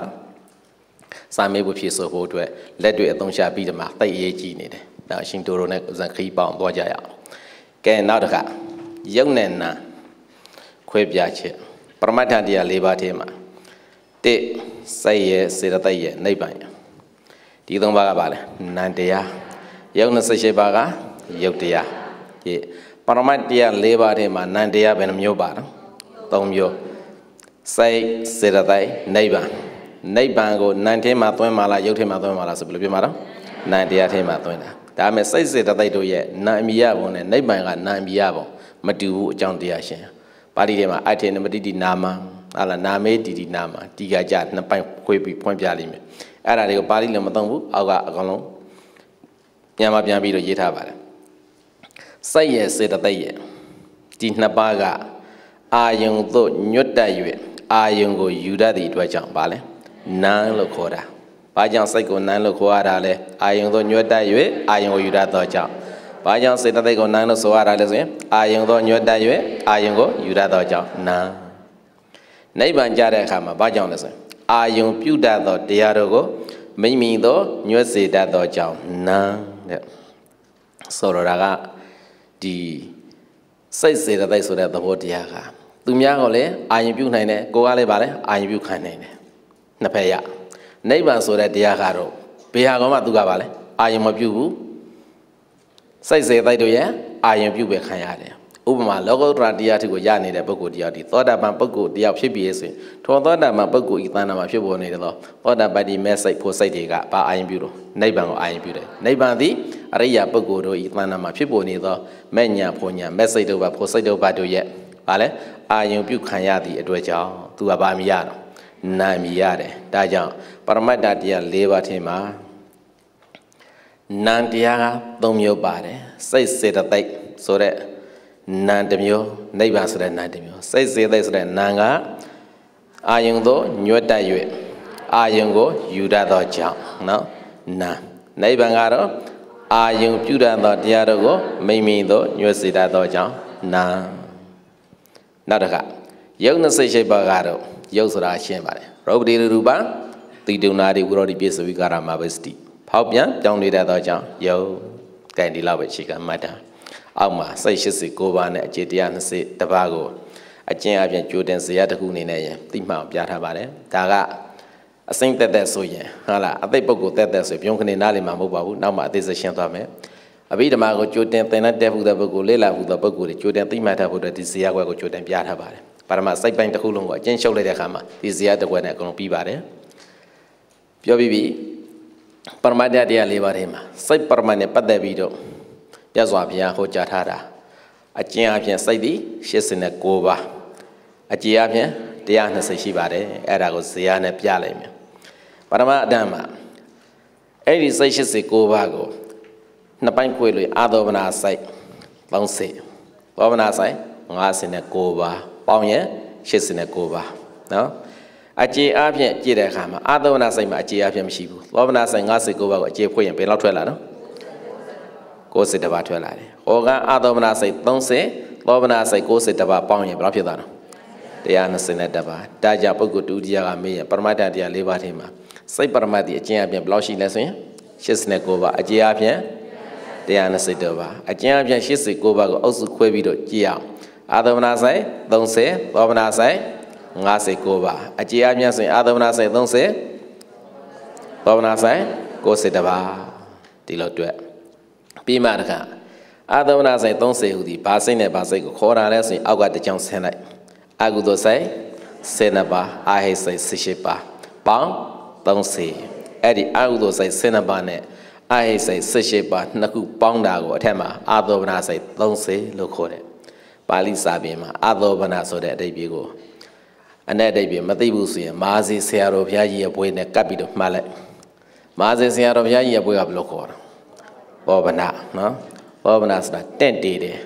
S1: စာမေးဖို့ဖြေဆိုဖို့အတွက်လက်တွေ့အသုံးချပြီးတမှာတိတ်အရေးကြီးနေတယ်နော်ရှင်တိုရိုနဲ့ဇန်ခရီးပေါင်းသွားကြရအောင်ကဲနောက်တစ်ခါယုတ်နဲ့နာခွဲပြားချက်ပရမတ္ထတရား၄ပါးထဲမှာတိစိတ်ရဲ့စေတသိက်ရဲ့နိဗ္ဗာန်ဒီ၃ပါးကပါလဲနန္တရားယုတ်28ပါးကယုတ်တရားဒီပရမတ္တရား၄ပါးထဲမှာနန္တရားဘယ်နှမျိုးပါတော့၃မျိုးစိတ်စေတသိက်နိဗ္ဗာန်နိဗ္ဗာန်ကိုနန္ထဲမှာသွင်းပါလားယုတ်ထဲမှာသွင်းပါလားဆိုဘယ်လိုပြောမှာတော့နန္တရားထဲမှာသွင်းတာဒါပေမဲ့စိတ်စေတသိက်တို့ရဲ့နာမည်ရပုံနဲ့နိဗ္ဗာန်ကနာမည်ရပုံမတူဘူးအကြောင်းတရားရှင်ပါဠိထဲမှာအထေနမတိတိနာမဟာလာနာမေတိတိနာမတီကကြနှစ်ပိုင်းခွေပြီးဖွင့်ပြလိမ့်မယ်အဲ့ဒါတွေကိုပါဠိလည်းမသုံးဘူးအောက်ကအကုန်လုံးညမှာပြန်ပြီးတော့ရေးထားပါတယ်စိတ်ရဲ့စေတသိက်ရဲ့ဒီနှစ်ပါးကအာယုံသို့ညွတ်တက်၍အာယုံကိုယူတတ်သည့်အတွက်ကြောင့်ပါလဲနန်းလို့ခေါ်တာဘာကြောင့်စိတ်ကိုနမ်းလို့ခေါ်ရတာလဲအာယုံသောညွတ်တက်၍အာယုံကိုယူရသောကြောင့်ဘာကြောင့်စိတ်တသိက်ကိုနမ်းလို့ဆိုရတာလဲဆိုရင်အာယုံသောညွတ်တက်၍အာယုံကိုယူရသောကြောင့်နာနိဗ္ဗာန်ကြတဲ့အခါမှာဘာကြောင့်လဲဆိုရင်အာယုံပြုတတ်သောတရားတို့ကို မိမိသောညွတ်စေတတ်သောကြောင့်နာတဲ့ဆိုလိုတာကဒီစိတ်စေတသိက်ဆိုတဲ့သဘောတရားကသူများကလည်းအာယုံပြုနိုင်တယ်ကိုကလည်းဗါလဲအာယုံပြုခံနိုင်တယ်နှစ်ဖက်ရနိဗ္ဗာန်ဆိုတဲ့တရားကတော့ဘယ်ဟာကောမှသူကပါလဲအာယုံမပြုတ်ဘူးစိတ်စေတိုက်တို့ရဲ့အာယုံပြုတ်ပဲခံရတယ်ဥပမာလောကုတ္တရာတရားတွေကိုရနေတဲ့ပုဂ္ဂိုလ်တယောက်ဒီသောတာပန်ပုဂ္ဂိုလ်တယောက်ဖြစ်ပြီးရဆိုရင်ထောသောတာပန်ပုဂ္ဂိုလ်ဤတဏ္ဍာမှာဖြစ်ပေါ်နေတယ်တော့သောတာပတ္တိမဲ့စိတ်ဖို့စိတ်တွေကဘာအာယုံပြုလို့နိဗ္ဗာန်ကိုအာယုံပြုတယ်နိဗ္ဗာန်သည်အရိယာပုဂ္ဂိုလ်တို့ဤတဏ္ဍာမှာဖြစ်ပေါ်နေသောမဲ့ညာဖို့ညာမဲ့စိတ်တို့ဘာဖို့စိတ်တို့ဘာတို့ရဲ့ဘာလဲအာယုံပြုခံရသည့်အတွက်ကြောင့်သူကဘာမရတော့နာမည်ရတယ်ဒါကြောင့်ပရမတ္တတရား၄ပါးထဲမှာနာမ်တရားက၃မျိုးပါတယ်စိတ်စေတသိက်ဆိုတဲ့နာမ်တစ်မျိုးနိဗ္ဗာန်ဆိုတဲ့နာမ်တစ်မျိုးစိတ်စေတသိက်ဆိုတဲ့နာမ်ကအာယုံသောညွတ်တက်၍အာယုံကိုယူရသောကြောင့်နော်နာမ်နိဗ္ဗာန်ကတော့အာယုံပြုရသောတရားတို့ကို မိမ့်မိသောညွတ်စေတတ်သောကြောင့်နာမ်နောက်တစ်ခါယုံနစိတ်ရှိပါကတော့ရုပ်ဆိုတာရှင်းပါတယ်ရုပ်တိရူပံတိတုနာတိဝိရောတိပိစဝိကာရမဝစ္စတိဖောက်ပြန်ပြောင်းလဲတတ်သောကြောင့်ယုံကဲဒီလောက်ပဲရှိကမှတ်တာအောက်မှာစိတ်89ပါးနဲ့အကျေတရား20တပါးကိုအကျင့်အပြင်ကြိုတင်ဇယတစ်ခုအနေနဲ့ယင်တိမှောင်ပြထားပါတယ်ဒါကအစိမ့်သက်သက်ဆိုရင်ဟုတ်လားအသိပုဂ္ဂိုလ်သက်သက်ဆိုပြုံးခနေနားလည်မှာမဟုတ်ပါဘူးနောက်မှအသိစရှင်းသွားမယ်အဘိဓမ္မာကိုကြိုတင်သင်တတ်တဲ့ပုဂ္ဂိုလ်လေ့လာမှုသောပုဂ္ဂိုလ်တွေကြိုတင်သိမှတ်ထားဖို့အတွက်ဒီဇယကွက်ကိုကြိုတင်ပြထားပါတယ်ပါရမစိုက်ပိုင်းတစ်ခုလုံးကိုအကျဉ်းချုပ်လိုက်တဲ့အခါမှာဒီဇီယတကွက်နဲ့အကုန်လုံးပြီးပါတယ်ပြောပြီးပြီပရမတ္တတရား၄ပါးထဲမှာစိုက်ပရမနဲ့ပတ်သက်ပြီးတော့မြတ်စွာဘုရားဟောကြားထားတာအကျဉ်းအပြင် စိုက်သည်89ပါးအကျဉ်းအပြင်120ရှိပါတယ်အဲ့ဒါကိုဇီယနဲ့ပြလိုက်မယ်ပရမအတ္တမှာအဲ့ဒီစိုက်89ပါးကိုနှစ်ပိုင်းခွဲလို့အာသောမနာစိုက်30သောမနာစိုက်59ပါးပေါင်းရင်89ပါနော်အကြေအားဖြင့်ကြည့်တဲ့အခါမှာအာသဝနာဆိုင်မှာအကြေအားဖြင့်မရှိဘူးသောဝနာဆိုင်59ပါးကိုအကြေဖွင့်ရင်ဘယ်လောက်ထွက်လာနော်60ပါးထွက်လာတယ်ဟောကအာသဝနာဆိုင်30သောဝနာဆိုင်60ပါးပေါင်းရင်ဘယ်လောက်ဖြစ်သွားတော့121ပါးတာကြပုဂ္ဂိုလ်ဒုတိယကမေးရင်ပရမတ္တတရား၄ပါးထဲမှာစိတ်ပရမတ္တိအကျင့်အပြင်ဘယ်လောက်ရှိလဲဆိုရင်89ပါးအကျင့်အပြင်120ပါးအကျင့်အပြင်89ပါးကိုအုပ်စုခွဲပြီးတော့ကြည့်ရအောင်အာသမနာဆိုင်30သောမနာဆိုင်59ပါအကြေအမြတ်ဆိုရင်အာသမနာဆိုင်30သောမနာဆိုင်60ပါဒီလောက်တွေ့ပြီးမှတခါအာသမနာဆိုင်30ဟူသည်ဘာစိတ်နဲ့ဘာစိတ်ကိုခေါ်တာလဲဆိုရင်အောက်ကတစ်ကြောင်ဆင်းလိုက်အကုသိုလ်ဆိုင်12ပါအာဟိတ်ဆိုင်18ပါပေါင်း30အဲ့ဒီအကုသိုလ်ဆိုင်12ပါနဲ့အာဟိတ်ဆိုင်18ပါနှစ်ခုပေါင်းတာကိုအထက်မှာအာသောဗနာဆိုင်30လို့ခေါ်တယ်ပါဠိစာပေမှာအသောပနာဆိုတဲ့အဓိပ္ပာယ်ကိုအနဲ့အဓိပ္ပာယ်မသိဘူးဆိုရင် မာဇီဆရာတော်ဘုရားကြီးရဲ့ဘွဲနဲ့ကပ်ပြီးတော့မှားလိုက်မာဇီဆရာတော်ဘုရားကြီးရဲ့ဘွဲကဘယ်လိုခေါ်တာဘောပနာနော်ဘောပနာဆိုတာတင့်တယ်တယ်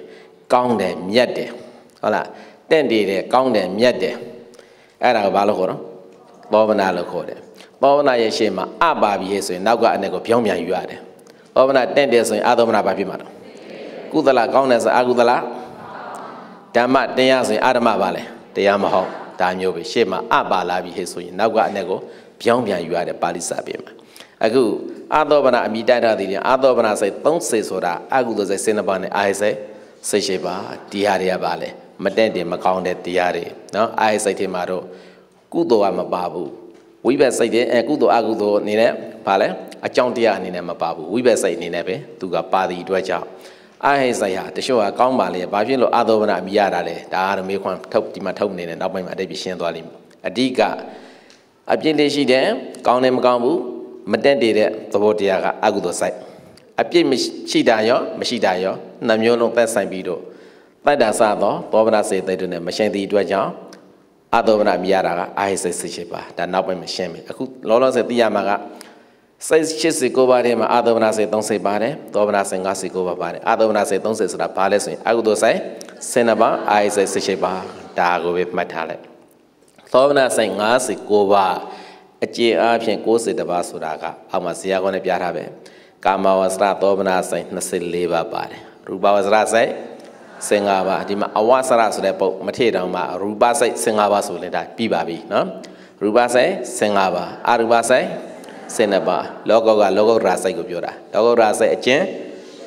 S1: ကောင်းတယ်မြတ်တယ်ဟုတ်လားတင့်တယ်တယ်ကောင်းတယ်မြတ်တယ်အဲ့ဒါကိုဘာလို့ခေါ်တော့ဘောပနာလို့ခေါ်တယ်ဘောပနာရဲ့ရှေ့မှာအပါပြီဆိုရင်နောက်ကအနဲ့ကိုပြောင်းပြန်ယူရတယ်ဘောပနာတင့်တယ်ဆိုရင်အာသောမနာဘာဖြစ်မှာတော့ကုသလကောင်းတယ်ဆိုအာကုသလားဓမ္မတရားဆိုရင်အဓမ္မပါလဲတရားမဟုတ်ဒါမျိုးပဲရှေ့မှာအပါလာပြီဟေ့ဆိုရင်နောက်ကအနဲ့ကိုပြောင်းပြန်ယူရတဲ့ပါဠိစာပေမှာအခုအာသောပနာအမိတိုက်တာတည်ရင်အာသောပနာစိတ်၃စိတ်ဆိုတာအကုသိုလ်စိတ်စိတ်နှစ်ပါးနဲ့အာယစိတ်စိတ်ရှိပါတရားတွေကပါလဲမတင့်တယ်မကောင်းတဲ့တရားတွေနော်အာယစိတ်တွေမှာတော့ကုသိုလ်ကမပါဘူးဝိဘက်စိတ်တဲ့အဲကုသိုလ်အကုသိုလ်အနေနဲ့ပါလဲအကြောင်းတရားအနေနဲ့မပါဘူးဝိဘက်စိတ်အနေနဲ့ပဲသူကပါသည်အတွက်ကြောင့်အာဟိဆိုင်ဟာတချို့ကကောင်းပါလေဘာဖြစ်လို့အာသောဘနာအမိရတာလဲဒါကတော့မေခွန်းထုတ်ဒီမှာထုတ်နေတယ်နောက်ပိုင်းမှာအတိတ်ပြရှင်းသွားလိမ့်မယ်အဓိကအပြစ်လေးရှိတယ်ကောင်းတယ်မကောင်းဘူးမတက်တည်တဲ့သဘောတရားကအကုသိုလ်ဆိုင်အပြစ်မရှိတာရောမရှိတာရောနှစ်မျိုးလုံးသက်ဆိုင်ပြီးတော့တတ္တာစသောသောဘနာစေတိတ်တွေနဲ့မရှင်သည့်အတွက်ကြောင့်အာသောဘနာအမိရတာကအာဟိဆိုင်စစ်ရှိပါဒါနောက်ပိုင်းမှာရှင်းမယ်အခုလောလောဆယ်သိရမှာကစိတ်ရှစ်စီကိုပါထဲမှာအာသောမနာစိတ်30စိတ်ပါတယ်သောမနာစိတ်5စိတ်ကိုပါပါတယ်အာသောမနာစိတ်30စိတ်ဆိုတာဘာလဲဆိုရင်အကုသိုလ်စိတ်7ပါးအာယစိတ်18ပါးဒါကိုပဲမှတ်ထားလိုက်သောမနာစိတ်5စိတ်ကိုပါအကျေအားဖြင့်6စိတ်တပါးဆိုတာကအောက်မှာဇေယျကောနဲ့ပြထားပဲကာမဝစရသောမနာစိတ်24ပါးပါတယ်ရူပဝစရစိတ်15ပါးဒီမှာအဝစရဆိုတဲ့ပုံမထေတောင်မှာရူပစိတ်15ပါးဆိုလဲဒါပြီးပါပြီเนาะရူပစိတ်15ပါးအရူပစိတ်12ပါလောကောက လောကုတ္တရာစိတ်ကိုပြောတာလောကုတ္တရာစိတ်အကျဉ်း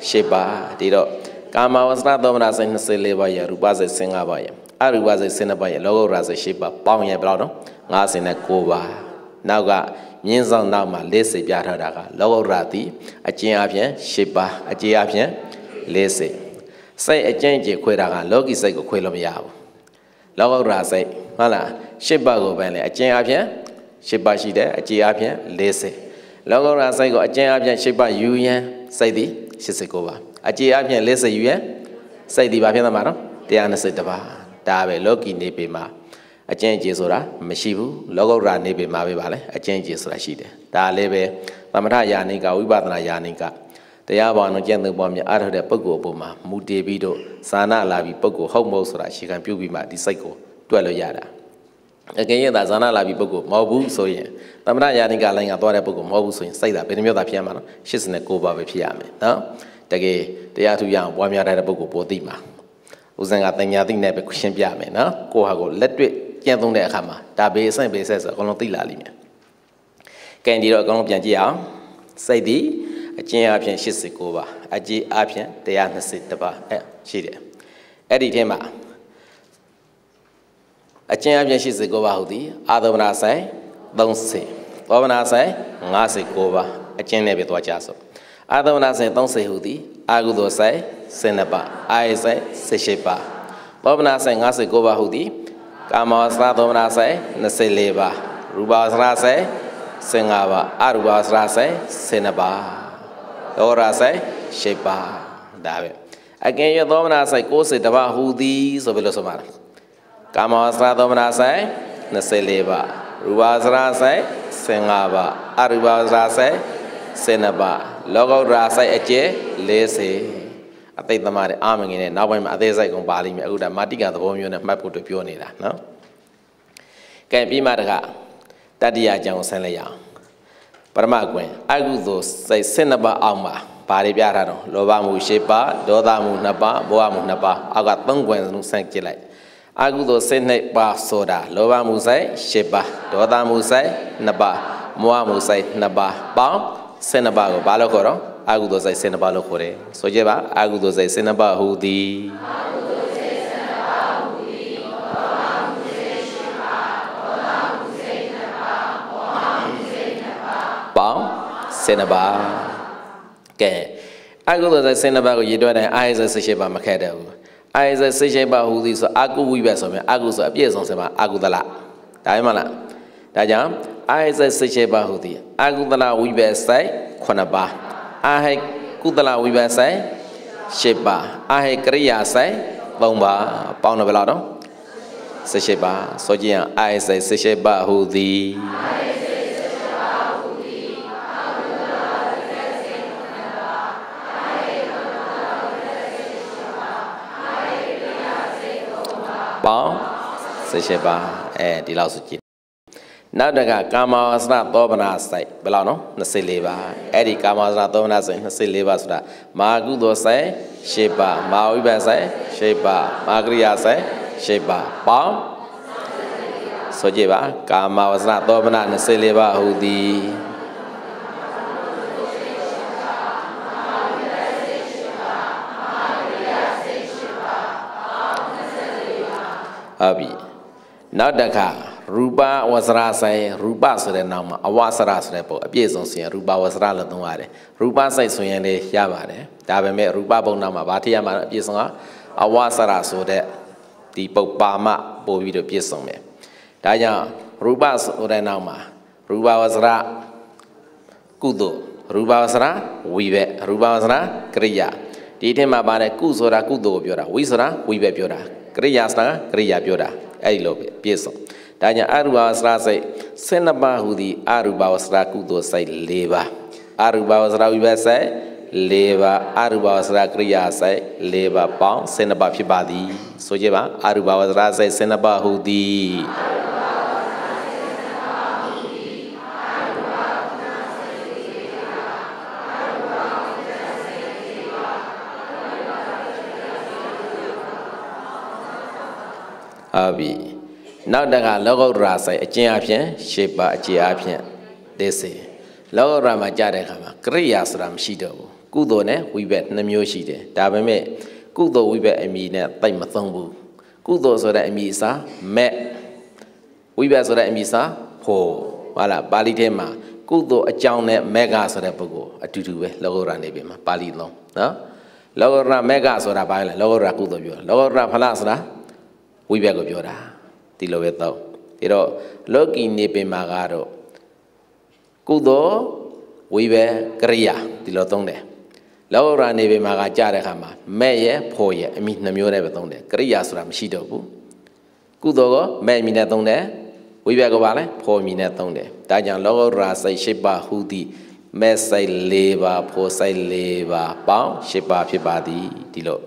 S1: 8ပါဒီတော့ကာမဝစရသောမနာစိတ်24ပါးရရူပစိတ်15ပါးရအရူပစိတ်12ပါးရလောကုတ္တရာစိတ်8ပါပေါင်းရဘယ်လောက်တော့59ပါနောက်ကမြင်းဆောင်နောက်မှာ၄၀ပြထားတာကလောကုတ္တရာတိအကျဉ်းအပြင်၈ပါအကျေးအပြင်၄၀စိတ်အကျဉ်းကြီးခွဲတာကလောကီစိတ်ကိုခွဲလို့မရဘူးလောကုတ္တရာစိတ်ဟုတ်လား၈ပါကိုပဲလေအကျဉ်းအပြင်၈ပါးရှိတယ်အကြေအဖျင်း40လောကုတ္တရာစိတ်ကိုအကျဉ်းအဖျင်း၈ပါးယူရန်စိတ်သည်89ပါအကြေအဖျင်း40ယူရန်စိတ်သည်ဘာဖြစ်သမှာတော့120ပါဒါပဲလောကီနေပေမှာအကျဉ်းအကျေဆိုတာမရှိဘူးလောကုတ္တရာနေပေမှာပဲပါလေအကျဉ်းအကျေဆိုတာရှိတယ်ဒါလည်းပဲသမထယာနိကဝိပဿနာယာနိကတရားဘာနောကျင့်သုံးပွားများအားထုတ်တဲ့ပုဂ္ဂိုလ်အပေါ်မှာမူတည်ပြီးတော့သာနာလာပြီးပုဂ္ဂိုလ်ဟုတ်မဟုတ်ဆိုတာအချိန်ခံပြုပြီးမှဒီစိတ်ကိုတွက်လို့ရတာအကင်းရတာဇာနာလာပြီပုဂ္ဂိုလ်မဟုတ်ဘူးဆိုရင်သမဏယာနိကလိုင်းကသွားတဲ့ပုဂ္ဂိုလ်မဟုတ်ဘူးဆိုရင်စိတ်သာဘယ်နှမျိုးသာဖြစ်ရမှာနော်89ပါးပဲဖြစ်ရမယ်နော်တကယ်တရားထူရအောင်ပွားများတဲ့ပုဂ္ဂိုလ်ပေါ်သိမှာဦးဇင်ကတင်ညာသိနေပဲရှင်းပြမယ်နော်ကိုဟာကိုလက်တွေ့ကြံ့သုံးတဲ့အခါမှာဒါဘေးအဆင့်ဘေးဆက်ဆိုအကုန်လုံးသိလာလိမ့်မယ်ကဲဒီတော့အကုန်လုံးပြန်ကြည့်အောင်စိတ်ဒီအကျဉ်းအဖြစ်89ပါ အကြီးအဖြစ်121ပါအဲရှိတယ်အဲ့ဒီထဲမှာအကျဉ်းအပြင်ရှိစေကိုပါဟုတ်သည်အာသဝနာဆိုင်30သောဝနာဆိုင်59ပါအကျဉ်းနဲ့ပဲသွားကြဆိုအာသဝနာဆိုင်30ဟုတ်သည်အာဟုသောဆိုင်12ပါအာယဆိုင်18ပါသောဝနာဆိုင်59ပါဟုတ်သည်ကာမဝစရသောဝနာဆိုင်24ပါရူပဝစရဆိုင်15ပါအရူပဝစရဆိုင်12ပါသောရဆိုင်8ပါဒါပဲအကင်ရသောဝနာဆိုင်60တပါဟူသည်ဆိုပြီးလို့ဆိုပါတယ်ကာမဝါစရသောမနာဆိုင်24ပါရူပါစရဆိုင်15ပါအရူပါစရဆိုင်12ပါလောကုတ္တရာဆိုင်အကျဲ40အတိတ်သမားတွေအာမငင်နဲ့နောက်ပိုင်းမှာအသေးစိတ်ကုန်ပါလိမ့်မယ်အခုဒါမာတိကသဘောမျိုးနဲ့မှတ်ဖို့တို့ပြောနေတာနော်ကဲပြီးမှတခါတတ္တိယအကြောင်းဆင်းလိုက်ရအောင်ပရမကွင်အကုသိုလ်စိတ်12ပါအောင်ပါပါရပြထားတော့လောဘမှု၈ပါးဒေါသမှု၂ပါးမောဟမှု၂ပါးအောက်က၃ကွင်လုံးဆန့်ကျစ်လိုက်အကုသိုလ်စိတ်၌ပါဆိုတာလောဘမှုဆိုင်၈ပါးဒေါသမှုဆိုင်၂ပါးမောဟမှုဆိုင်၂ပါးပေါင်း၁၂ပါးကိုဘာလို့ခေါ်တော့အကုသိုလ်စိတ်၁၂ပါးလို့ခေါ်တယ်ဆိုကြပါအကုသိုလ်စိတ်၁၂ပါးဟူသည်ပေါင်း၁၂ပါးကဲအကုသိုလ်စိတ်၁၂ပါးကိုရည်တွက်တိုင်းအာရုံစိတ်၈ပါးမခက်တယ်ဘူးအာယဇစိတ်ရှိပါဟူသည်ဆိုအာကုဝိဘတ်ဆိုမြဲအာကုဆိုအပြည့်စုံစင်ပါအာကုသလဒါမှမလားဒါကြောင့်အာယဇစိတ်ရှိပါဟူသည်အာကုသလဝိဘတ်ဆိုင်9ပါအာဟိကုသလဝိဘတ်ဆိုင်10ပါအာဟိကရိယာဆိုင်3ပါပေါင်းတော့ဘယ်လောက်တော့18ပါဆိုကြည့်ရင်အာယဇစိတ်ရှိပါဟူသည်အာယဇပေါင်း18ပါအဲဒီလောက်ဆိုကြည့်နောက်တကကာမဝစရသောပနာစိုက်ဘယ်လောက်နော်24ပါအဲ့ဒီကာမဝစရသောပနာစိုက်24ပါဆိုတာမာကုသောစိုက်8ပါ မာဝိပန်စိုက်8ပါ မာကရိယာစိုက်8ပါ ပေါင်းဆိုကြပါကာမဝစရသောပနာ24ပါဟူသည်ဟုတ်ပြီနောက်တစ်ခါရူပဝဆရာဆိုင်ရူပဆိုတဲ့နာမအဝဆရာဆိုတဲ့ပုံအပြည့်စုံဆိုရင်ရူပဝဆရာလို့သုံးရတယ်ရူပဆိုင်ဆိုရင်လည်းရပါတယ်ဒါပေမဲ့ရူပပုံနာမှာဘာထည့်ရမှာအပြည့်စုံကအဝဆရာဆိုတဲ့ဒီပုပ္ပါမပို့ပြီးတော့ပြည့်စုံတယ်ဒါကြောင့်ရူပဆိုတဲ့နာမှာရူပဝဆရာကုသိုလ်ရူပဝဆရာဝိဘက်ရူပဝဆရာကရိယာဒီအထက်မှာပါတဲ့ကုဆိုတာကုသိုလ်ကိုပြောတာဝိဆိုတာဝိဘက်ပြောတာကရိယာစနာကရိယာပြောတာအဲ့ဒီလိုပြည့်စုံဒါကြောင့်အရူပဝစရာစိတ်ဆင်းနပါဟူသည်အရူပဝစရာကုသိုလ်စိတ်၄ပါးအရူပဝစရာဝိဘတ်စိတ်၄ပါးအရူပဝစရာကရိယာစိတ်၄ပါးပေါင်းဆင်းနပါဖြစ်ပါသည် ဆိုကြပါအရူပဝစရာစိတ်ဆင်းနပါဟူသည်ဟုတ်ပြီနောက်တခါလောကုတ္တရာဆိုင်အကျင့်အဖြစ်ရှေးပါအကျင့်အဖြစ်သိစေလောကုတ္တရာမှာကြတဲ့အခါမှာကရိယာဆိုတာမရှိတော့ဘူးကုသိုလ်နဲ့ဝိဘက်နှမျိုးရှိတယ်ဒါပေမဲ့ကုသိုလ်ဝိဘက်အမည်နဲ့တိုက်မသုံးဘူးကုသိုလ်ဆိုတဲ့အမည်အစားမက်ဝိဘက်ဆိုတဲ့အမည်အစားဖို့ဟာလားပါဠိထဲမှာ ကုသိုလ်အကြောင်းနဲ့မေဃဆိုတဲ့ပုဂ္ဂိုလ်အတူတူပဲလောကုတ္တရာနေပြီမှာပါဠိလုံးနော် လောကုတ္တရာမေဃဆိုတာဘာလဲလောကုတ္တရာကုသိုလ်ပြောလောကုတ္တရာဖလားဆိုတာဝိဘက်ကိုပြောတာဒီလိုပဲသုံးဒါတော့လောကီနေပင်မှာကတော့ကုသိုလ်ဝိဘက်ကရိယာဒီလိုသုံးတယ်လောရာနေပင်မှာကကြတဲ့အခါမှာမဲ့ရဲ့ဖို့ရဲ့အမိနှမျိုးနဲ့ပဲသုံးတယ်ကရိယာဆိုတာမရှိတော့ဘူးကုသိုလ်ကမဲ့အမိနဲ့သုံးတယ်ဝိဘက်ကဘာလဲဖို့အမိနဲ့သုံးတယ်ဒါကြောင့်လောရာစိတ်ရှိပါဟုသည့်မဲ့ဆိုင်၄ပါးဖို့ဆိုင်၄ပါးပေါင်း၈ပါးဖြစ်ပါသည်ဒီလို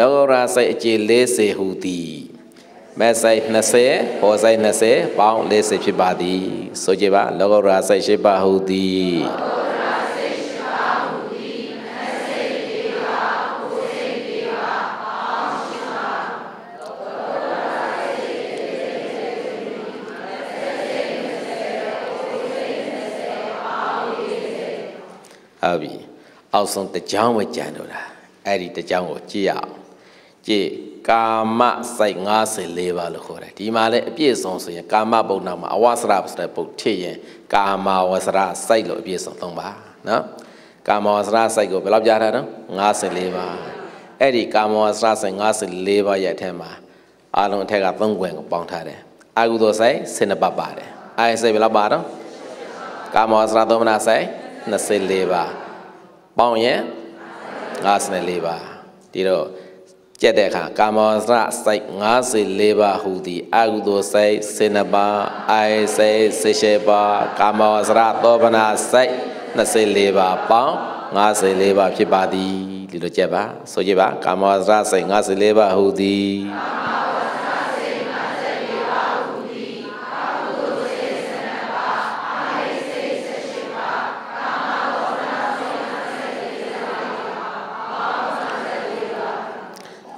S1: လောရာစိတ်အကျေ၄၀ဟူသည်မဲ့ဆိုင်20ဟောဆိုင်20ပေါင်း40ဖြစ်ပါသည်ဆိုကြပါလောကုတ္တရာဆိုင်ရှိပါဟုသည်ဟုတ်ပြီအောက်ဆုံးတကြောင်ဝကြံတော့တာအဲ့ဒီတကြောင်ကိုကြည့်ရအောင်ကြည့်ကာမစိုက်54ပါလို့ခေါ်တယ်ဒီမှာလည်းအပြည့်စုံဆိုရင်ကာမပုံနာမှာအဝဆရဆိုတဲ့ပုတ်ထည့်ရင်ကာမဝဆရစိုက်လို့အပြည့်စုံသုံးပါနော်ကာမဝဆရစိုက်ကိုဘယ်လောက်ကြားထားတော့54ပါအဲ့ဒီကာမဝဆရစိုက်54ပါရဲ့အထက်မှာအလုံးအထက်က3ကွင်ကို ပေါင်းထားတယ်အာဟုသောစိုက်12ပါပါတယ်အာရစိုက်ဘယ်လောက်ပါတော့ကာမဝဆရသုံးမနာစိုက်24ပါပေါင်းရင်54ပါဒီတော့ကြက်တဲ့အခါကာမောစရစိုက်54ပါးဟူသည်အကုသိုလ်စိုက်12ပါးအိုင်စိုက်16ပါးကာမောစရသောပနာစိုက်24ပါးပေါင်း54ပါးဖြစ်ပါသည်ဒီလိုကြက်ပါ ဆိုကြပါကာမောစရစိုက်54ပါးဟူသည်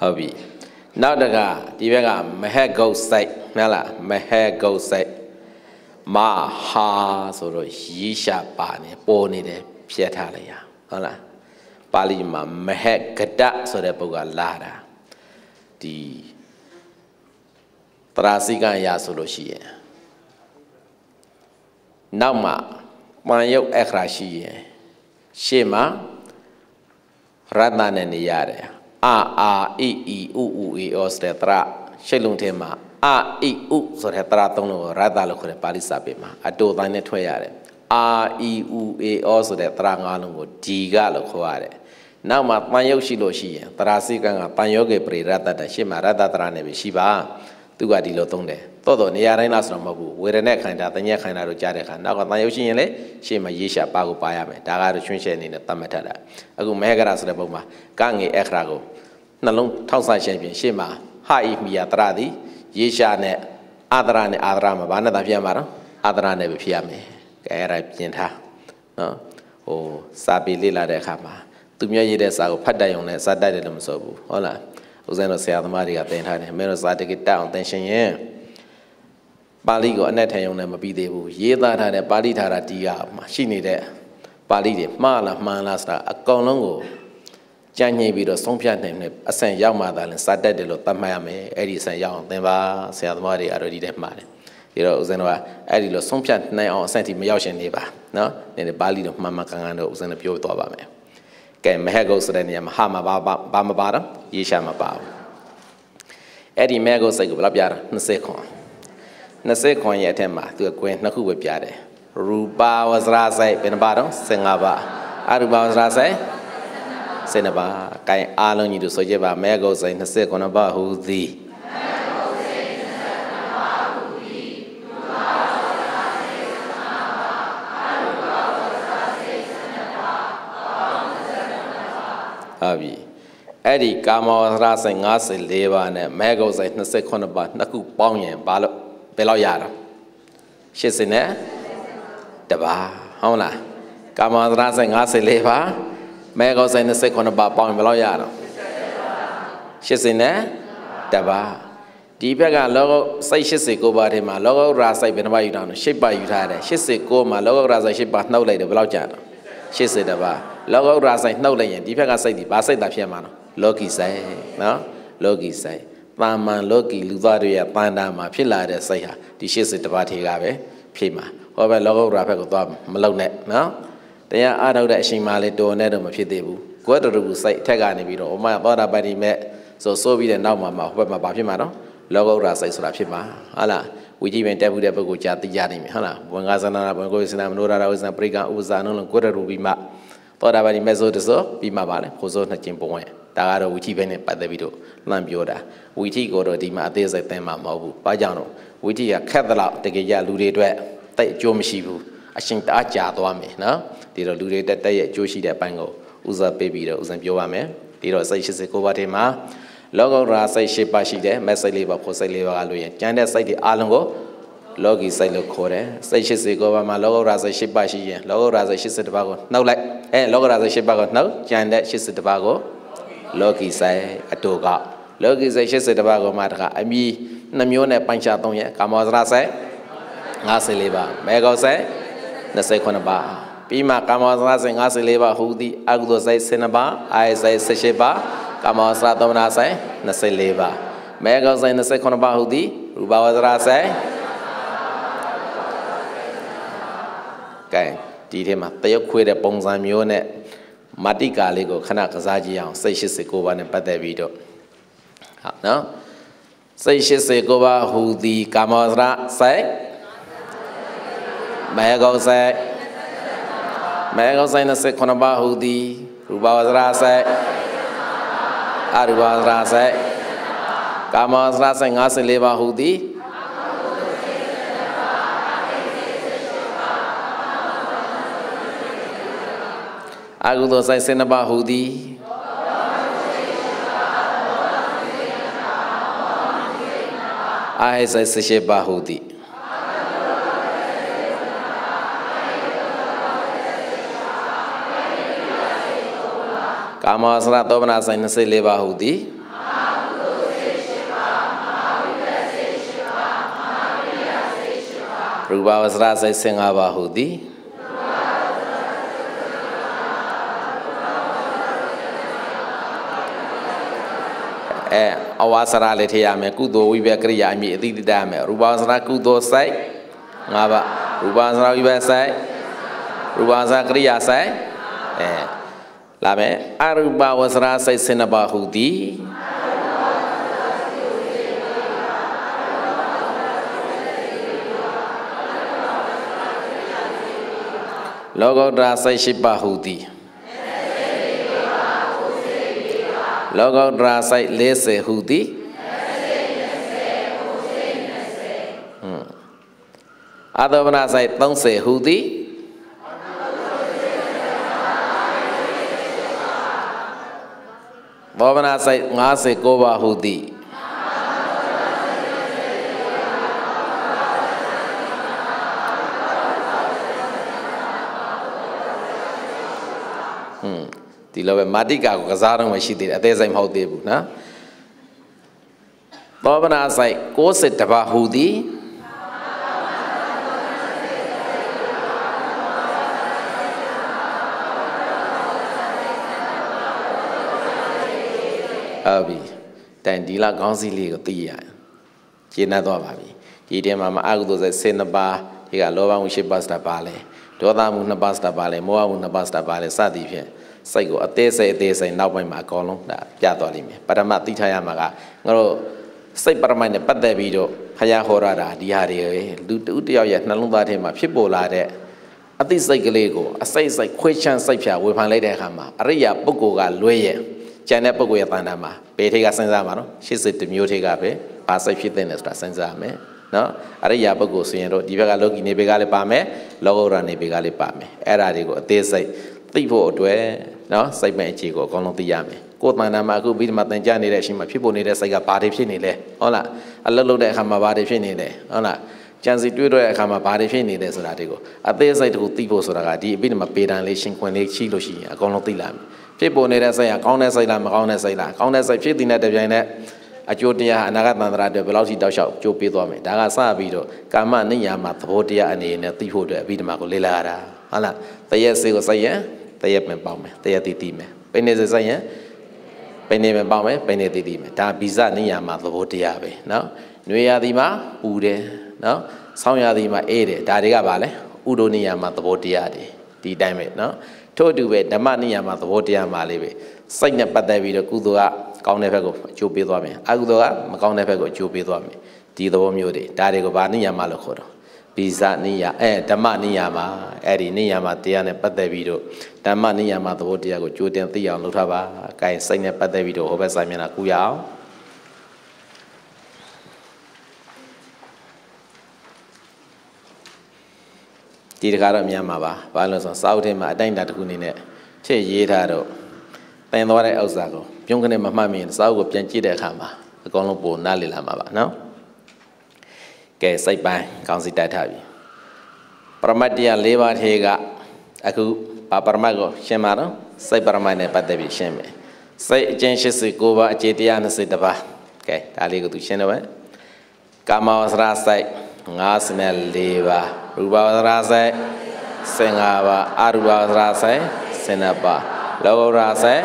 S1: ဟုတ်ပြီနောက်တကဒီဘက်ကမဟက်ဂုတ်စိုက်မှန်လားမဟက်ဂုတ်စိုက်မဟာဆိုတော့ရီးရှာပါနေပေါ်နေတယ်ဖြတ်ထားလိုက်ရဟုတ်လားပါဠိမှာမဟက်ကတဆိုတဲ့ပုဂ္ဂိုလ်လာတာဒီတရာစီကံရာဆိုလို့ရှိရင်နောက်မှာပန်ယုတ်အခရာရှိရင်ရှေ့မှာရတနာနဲ့နေရတယ်အာအာအီအီဥဥအေဩဆိုတဲ့တရရှိတ်လုံးထဲမှာအာအီဥဆိုတဲ့တရသုံးလုံးကိုရတ္တလို့ခေါ်တယ်ပါဠိစာပေမှာအတူတိုင်းနဲ့ထွက်ရတယ်အာအီဥအေဩဆိုတဲ့တရငါးလုံးကိုဒီကလို့ခေါ်ရတယ်နောက်မှာတန်ရုပ်ရှိလို့ရှိရင်တရာစီကံကပန်ယောဂေပရိရတ္တရှေ့မှာရတ္တတရနဲ့ပဲရှိပါသူကဒီလိုသုံးတယ်တော်တော်နေရာတိုင်းလားဆိုတော့မဟုတ်ဘူးဝေဒနဲ့ခန္ဓာတညက်ခန္ဓာတို့ကြားတဲ့ခါနောက်ကတန်ရုပ်ရှင်ရင်လေရှေ့မှာရေးရှာပါကိုပါရမယ်ဒါကတော့ချွင်းရှဲအနေနဲ့သတ်မှတ်ထားတာအခုမဲကရဆိုတဲ့ပုံမှာကငေအခရာကိုနှလုံးထောက်ဆန့်ရှင်ပြင်ရှေ့မှာဟာဤမီယာတရသည်ရေးရှာနဲ့အာဒရာနဲ့အာဒရာမှာဘာနဲ့သာပြန်မှာတော့အာဒရာနဲ့ပဲဖြစ်ရမယ်ကဲအဲ့ဒါပြင်ထားနော်ဟိုစာပေလေ့လာတဲ့အခါမှာသူမြတ်ရေးတဲ့စာကိုဖတ်တတ်ရုံနဲ့စာတတ်တယ်လို့မဆိုဘူးဟုတ်လားဦးဇင်းတို့ဆရာသမားတွေကသင်ထားတယ်မင်းတို့စာတကိတက်အောင်သင်ရှင်ရင်ပါဠိကိုအနက်ထံယုံနဲ့မပြီးသေးဘူးရေးသားထားတဲ့ပါဠိထာတာတီးရရှိနေတဲ့ပါဠိတွေမှားလားမှန်လားဆိုတာအကောင်လုံးကိုကြံ့ညိပြီးတော့ဆုံးဖြတ်နိုင်တဲ့အဆင့်ရောက်မှသာလဲစာတက်တယ်လို့သတ်မှတ်ရမယ်အဲ့ဒီအဆင့်ရောက်အောင်သင်ပါဆရာသမားတွေအတော်ဒီတဲ့မှားတယ်ဒီတော့ဦးဇင်းတို့ကအဲ့ဒီလိုဆုံးဖြတ်နိုင်အောင်အဆင့်ထိမရောက်ရှင်နေပါနော်နင်ပါဠိတော့မှန်မှန်ကန်ကန်တော့ဦးဇင်းတို့ပြောသွားပါမယ်ကဲမဟက်ဂုတ်ဆိုတဲ့နေရာမှာဟာမပါဘာမပါတော့ရေရှာမပါဘူးအဲ့ဒီမဟက်ဂုတ်စိတ်ကိုဘယ်လောက်ပြတာ20ခွန်20ခွန်ရဲ့အထက်မှာသူကကွင်းနှစ်ခုပဲပြတယ်ရူပဝဇရာစိတ်ဘယ်နှပါတော့15ပါအရူပဝဇရာစိတ်15ပါကိုင်အားလုံးကြီးတို့ဆိုကြပါမဟက်ဂုတ်စိတ်20ခွန်ပါဟူသည်ဟုတ်ပြီအဲ့ဒီကာမဝန္တရစိတ်54ပါးနဲ့မဲဂုတ်စိတ်28ပါးနှစ်ခုပေါင်းရင်ဘာလို့ဘယ်လောက်ရတာ80နဲ့တပါဟုတ်လားကာမဝန္တရစိတ်54ပါးမဲဂုတ်စိတ်28ပါးပေါင်းရင်ဘယ်လောက်ရတာ80နဲ့တပါဒီဘက်ကလောကစိတ်89ပါးထဲမှာလောကုတ္တရာစိတ်ဘယ်နှပါယူတာလဲ8ပါယူထားတယ်89မှာလောကုတ္တရာစိတ်8ပါနှုတ်လိုက်တယ်ဘယ်လောက်ကြာတာ80တပါးလောကုတ္တရာဆိုင်နှုတ်လိုက်ရင်ဒီဘက်ကစိတ်ဒီဘာစိတ်သာဖြစ်မှာနော်လောကီဆိုင်နော်လောကီဆိုင်တာမန်လောကီလူသားတွေရဲ့ပန္တာမှာဖြစ်လာတဲ့စိတ်ဟာဒီ80တပါးထေကပဲဖြစ်မှာဟောပဲလောကုတ္တရာဘက်ကိုသွားမလုံနဲ့နော်တရားအားထုတ်တဲ့အချိန်မှလည်းတော်နဲ့တော့မဖြစ်သေးဘူးကိုယ်တော်တော်ကူစိတ်အထက်ကနေပြီးတော့ဥမာသောတာပတိမဲ့ဆိုဆိုပြီးတဲ့နောက်မှာမှဟိုဘက်မှာဘာဖြစ်မှာနော်လောကုတ္တရာစိတ်ဆိုတာဖြစ်မှာဟုတ်လားဝိကြိပင်တက်ဘူးတဲ့ပုဂ္ဂိုလ်ကြာသိကြနိုင်မယ်ဟုတ်လားဝင်္ဂသနာဝင်္ဂဝိသနာမနောရာဝိသနာပရိကဥပဇာနုံလုံးကိုရရူပြီးမှသောတာပတိမဲ့ဆိုတစောပြီးမှပါလေခိုးစောနှစ်ကျင်ပုံဝင်ဒါကတော့ဝိထိပဲနဲ့ပတ်သက်ပြီးတော့လှမ်းပြောတာဝိထိကိုတော့ဒီမှာအသေးစိတ်သင်မှာမဟုတ်ဘူး။ဘာကြောင့်လို့ဝိထိကခက်သလောက်တကယ်ရလူတွေအတွက်တိတ်အကျိုးမရှိဘူး။အရှင်တအားကြာသွားမယ်နော်။ဒီတော့လူတွေတက်တက်ရဲ့အကျိုးရှိတဲ့အပိုင်းကိုဦးစားပေးပြီးတော့ဦးဇင်ပြောပါမယ်။ဒီတော့စိတ်ရှိစေကိုပါတဲ့မှာလောကုတ္တရာစိတ်၈ပါးရှိတယ်မက်စိတ်၄ပါးဖို့စိတ်၄ပါးကလို့ရင်ကျန်တဲ့စိတ်တွေအလုံးကိုလောကီစိတ်လို့ခေါ်တယ်စိတ်၈၉ပါးမှာလောကုတ္တရာစိတ်၈ပါးရှိရင်လောကုတ္တရာစိတ်၈၁ပါးကိုနှုတ်လိုက်အဲလောကုတ္တရာစိတ်၈ပါးကိုနှုတ်ကျန်တဲ့၈၁ပါးကိုလောကီစိတ်အတူကလောကီစိတ်၈၁ပါးကိုမှတခါအမီနှမျိုးနဲ့ပိုင်းခြားသုံးရကာမောဇရာစိတ်54ပါမေဂောစိတ်28ပါပြီးမှကာမောဇရာစိတ်54ပါဟူသည်အကုသိုလ်စိတ်7ပါအာယစိတ်18ပါကာမောစရသမနာဆိုင်24ပါမေဃဆိုင်29ပါဟုသည်ရူပဝဇရာဆိုင်ကဲဒီထဲမှာတရုတ်ခွေးတဲ့ပုံစံမျိုးနဲ့မတိကာလေးကိုခဏကစားကြည့်အောင်စိတ်89ပါးနဲ့ပတ်သက်ပြီးတော့ဟုတ်နော်စိတ်89ပါးဟူသည်ကာမောစရဆိုင်မေဃဆိုင်မေဃဆိုင်29ပါးဟူသည်ရူပဝဇရာဆိုင် ආරිවාසරාසයි කාමාසරාසෙන් ආස ලේවා හුදී ආගුදෝසයි සෙනබා හුදී ආයසයි සෂේ බාහුදී ကာမဝဆရာသောမနာဆိုင်24ပါးဟုသည်ရူပဝဆရာဆိုင်15ပါးဟုသည်အဲအဝါစရာလည်းထည့်ရမယ်ကုသိုလ်ဝိဘကရိယာအမိအတိတတရမယ်ရူပဝဆရာကုသိုလ်ဆိုင်၅ပါးရူပဝဆရာဝိဘဆိုင်ရူပဝဆရာကရိယာဆိုင်အဲလာမယ်အရူပဝဆရာစိတ်စင်ပါဟုသည်လောကုတ္တရာစိတ်ရှိပါဟုသည်လောကုတ္တရာစိတ်40ဟုသည်အာသဝနာဆိုင်30ဟူသည်သောမနာစိတ်56ပါးဟုသည်ဟွန်းဒီလိုပဲမာတိကာကိုကစားတော့မှရှိသေးတယ်အသေးစိတ်မဟုတ်သေးဘူးနော်သောမနာစိတ်60တပါးဟုသည်ဟုတ်ပြီတန်ဒီလောက်ခေါင်းစည်းလေးကိုသိရကျေနပ်သွားပါပြီဒီထဲမှာမအကုသိုလ်စိတ်စေနှစ်ပါးဒီကလောဘမှု၈ပါးစတာပါလဲဒေါသမှု၂ပါးစတာပါလဲမောဟမှု၂ပါးစတာပါလဲစသည်ဖြင့်စိတ်ကိုအသေးစိတ်အသေးစိတ်နောက်ပိုင်းမှာအကုန်လုံးဒါပြသွားလိမ့်မယ်ပရမသိထားရမှာကငါတို့စိတ်ပရမိုက်နဲ့ပတ်သက်ပြီးတော့ဖရာဟောရတာဒီဟာတွေလူတူတယောက်ရဲ့နှလုံးသားထဲမှာဖြစ်ပေါ်လာတဲ့အသိစိတ်ကလေးကိုအစိတ်စိတ်ခွေးချမ်းစိတ်ဖြာဝေဖန်လိုက်တဲ့အခါမှာအရိယာပုဂ္ဂိုလ်ကလွဲရဲ့ကျန်တဲ့ပုဂ္ဂိုလ်ရဲ့တဏ္ဍာမှာဘယ်ထိပ်ကစဉ်းစားမှာနော်ရှေ့စစ်တမျိုးထိပ်ကပဲဘာစိတ်ဖြစ်တဲ့လဲဆိုတာစဉ်းစားမယ်နော်အရိယာပုဂ္ဂိုလ်ဆိုရင်တော့ဒီဘက်ကလောကီနေဘေကလည်းပါမယ်လောကုတ္တရာနေဘေကလည်းပါမယ်အဲ့ဒါတွေကိုအသေးစိတ်သိဖို့အတွက်နော်စိတ်မဲ့အခြေကိုအကောင်းဆုံးသိရမယ်ကိုယ်တဏ္ဍာမှာအခုပြီးမှတင်ကြနေတဲ့အချိန်မှာဖြစ်ပေါ်နေတဲ့စိတ်ကဘာတွေဖြစ်နေလဲဟုတ်လားအလုပ်လုပ်တဲ့အခါမှာဘာတွေဖြစ်နေလဲဟုတ်လားကြံစီတွေ့တဲ့အခါမှာဘာတွေဖြစ်နေလဲဆိုတာတွေကိုအသေးစိတ်တခုသိဖို့ဆိုတာကဒီအပိဓမ္မပေတံလေးရှင်းခွင်လေးရှိလို့ရှိရင်အကုန်လုံးသိလာမယ်ဖြစ်ပေါ်နေတဲ့စိတ်ဟာကောင်းတဲ့စိတ်လားမကောင်းတဲ့စိတ်လားကောင်းတဲ့စိတ်ဖြစ်တည်နေတဲ့ပြိုင်နဲ့အကျိုးတရားအနာဂတ်တန်ត្រာအတွက်ဘယ်လောက်ထိတောက်လျှောက်ကြိုးပေးသွားမယ်ဒါကစပြီးတော့ကာမနိယာမသဘောတရားအနေနဲ့သိဖို့အတွက်အဘိဓမ္မာကိုလေ့လာရတာဟုတ်လားတရက်စေကိုစိတ်ရတရက်ပင်ပေါက်မယ်တရက်တည်တည်မယ်ပိနေစေစိတ်ရပိနေပင်ပေါက်မယ်ပိနေတည်တည်မယ်ဒါဗီဇနိယာမသဘောတရားပဲเนาะနွေရာသီမှာပူတယ်เนาะဆောင်းရာသီမှာအေးတယ်ဒါတွေကဘာလဲဥဒိုနိယာမသဘောတရားတွေဒီတိုင်းပဲเนาะထို့အတူပဲဓမ္မနိယာမသဘောတရားမှာလေးပဲစိတ်နဲ့ပတ်သက်ပြီးတော့ကုသိုလ်ကကောင်းတဲ့ဘက်ကိုအကျိုးပေးသွားမယ်အကုသိုလ်ကမကောင်းတဲ့ဘက်ကိုအကျိုးပေးသွားမယ်ဒီသဘောမျိုးတွေဒါတွေကိုဗာနိယာမလို့ခေါ်တော့ဗီဇနိယာအဲဓမ္မနိယာမအဲ့ဒီနိယာမတရားနဲ့ပတ်သက်ပြီးတော့ဓမ္မနိယာမသဘောတရားကိုကြိုတင်သိအောင်လုပ်ထားပါအဲစိတ်နဲ့ပတ်သက်ပြီးတော့ဟောဘက်ဆိုင်မျက်နှာကူရအောင်ဒီတကားတော့မြန်မာပါဘာလို့ဆိုစာအုပ်ထဲမှာအတိုင်းအတာတစ်ခုအနေနဲ့ထည့်ရေးထားတော့တင်သွားတဲ့ဥစ္စာကိုပြုံးကနေမမှတ်မိရင်စာအုပ်ကိုပြန်ကြည့်တဲ့အခါမှာအကောင်လုံးပုံနားလည်လာမှာပါနော်ကဲစိတ်ပိုင်းကောင်းစီတိုက်ထားပြီပရမတ်တရား၄ပါးထဲကအခုပါပရမတ်ကိုရှင်းပါတော့စိတ်ပရမတ်နဲ့ပတ်သက်ပြီးရှင်းမယ်စိတ်အကျဉ်း89ပါးအခြေတရား21ပါးကဲဒါလေးကိုသူရှင်းတော့မယ်ကာမဝဆရာစိတ်54ပါးရူပဝဇ္ဇရာဆိုင်15ပါအရူပဝဇ္ဇရာဆိုင်12ပါလောကုတ္တရာဆိုင်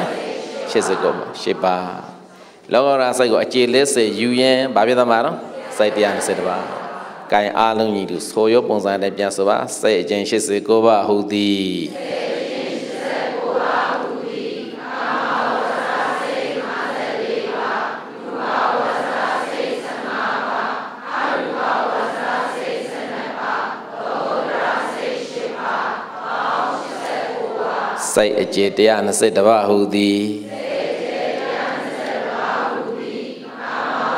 S1: 80ခု8ပါလောကုတ္တရာဆိုင်ကိုအကျေလက်စေယူရင်ဘာဖြစ်သမှာတော့စိုက်120ပါကံအားလုံးကြီးသူဆိုရောပုံစံနဲ့ပြန်ဆိုပါစိတ်အကျဉ်89ပါဟုတ်သည်စိတ်အကျေ120တပါးဟုသည်အဲစိတ်89ပါးအခြေတရား90ပါးက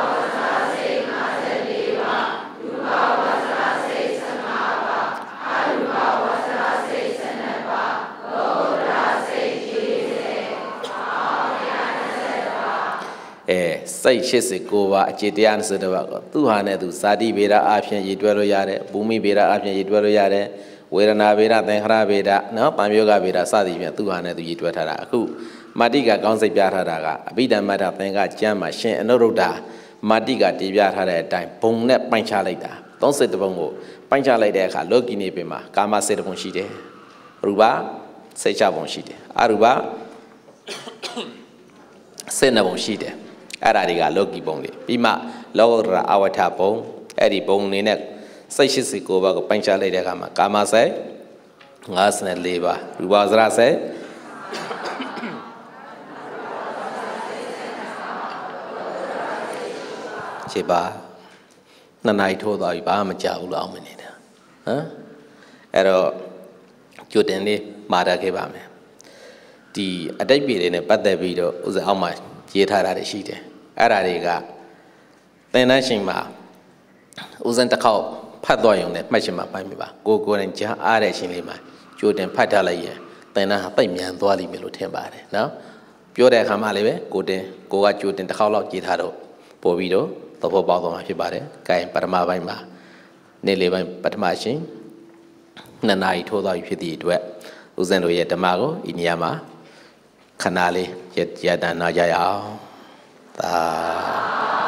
S1: ိုသူဟာနဲ့သူဇာတိဗေဒအပြင်ရည်တွဲလို့ရတယ်ဘူမိဗေဒအပြင်ရည်တွဲလို့ရတယ်ဝေဒနာဗေဒသင်္ခါရဗေဒနော်ပံယောဂဗေဒစသည်ဖြင့်သူဟာနဲ့သူရည်တွဲထားတာအခုမာတိကကောင်းစိတ်ပြထားတာကအဘိဓမ္မတသင်္ခါကျမ်းမှာရှင်အနုရုဒ္ဓမာတိကတည်ပြထားတဲ့အတိုင်းဘုံနဲ့ပိုင်းခြားလိုက်တာ30ဘုံကိုပိုင်းခြားလိုက်တဲ့အခါလောကီနေပင်မှာကာမစေတဘုံရှိတယ်ရူပစိတ်ချဘုံရှိတယ်အရူပစေနဘုံရှိတယ်အဲ့ဒါတွေကလောကီဘုံတွေပြီးမှလောကုတ္တရာအဝဋ္ဌဘုံအဲ့ဒီဘုံနေနဲ့စိတ်86ပါးကိုပိုင်းခြားလိုက်တဲ့အခါမှာကာမစိတ်54ပါးရူပါစရစိတ်ခြေပါနှစ်နာရီထိုးသွားပြီဘာမှမကြဘူးလို့အောင်မနေတာဟမ်အဲ့တော့ကြိုတင်လေးမှာတတ်ခဲ့ပါမယ်ဒီအတိတ်ပြည်တွေနဲ့ပတ်သက်ပြီးတော့ဥစားအောင်မှာရေးထားတာတွေရှိတယ်အဲ့ဒါတွေကသင်တန်းရှင်မှာဥစဉ်တစ်ခေါက်ဖတ်သွားရုံနဲ့မှတ်ရှင်မှာပိုင်းမိပါကိုကိုယ်တိုင်ကြားအားတဲ့အချိန်လေးမှာကြိုတင်ဖတ်ထားလိုက်ရင်သင်္ဍာဟာပိတ်မြန်သွားလိမ့်မယ်လို့ထင်ပါတယ်နော်ပြောတဲ့အခါမှာလည်းပဲကိုတင်ကိုကကြိုတင်တစ်ခေါက်လောက်ကြည်ထားတော့ပို့ပြီးတော့သဘောပေါက်သွားမှာဖြစ်ပါတယ်။ကဲပထမပိုင်းမှာနေ့လေးပိုင်းပထမရှင်နှစ်နာရီထိုးသွားပြီဖြစ်သည့်အတွက်ဦးဇင်းတို့ရဲ့ဓမ္မကိုဒီနေရာမှာခဏလေးရတနာကြရအောင်။သာ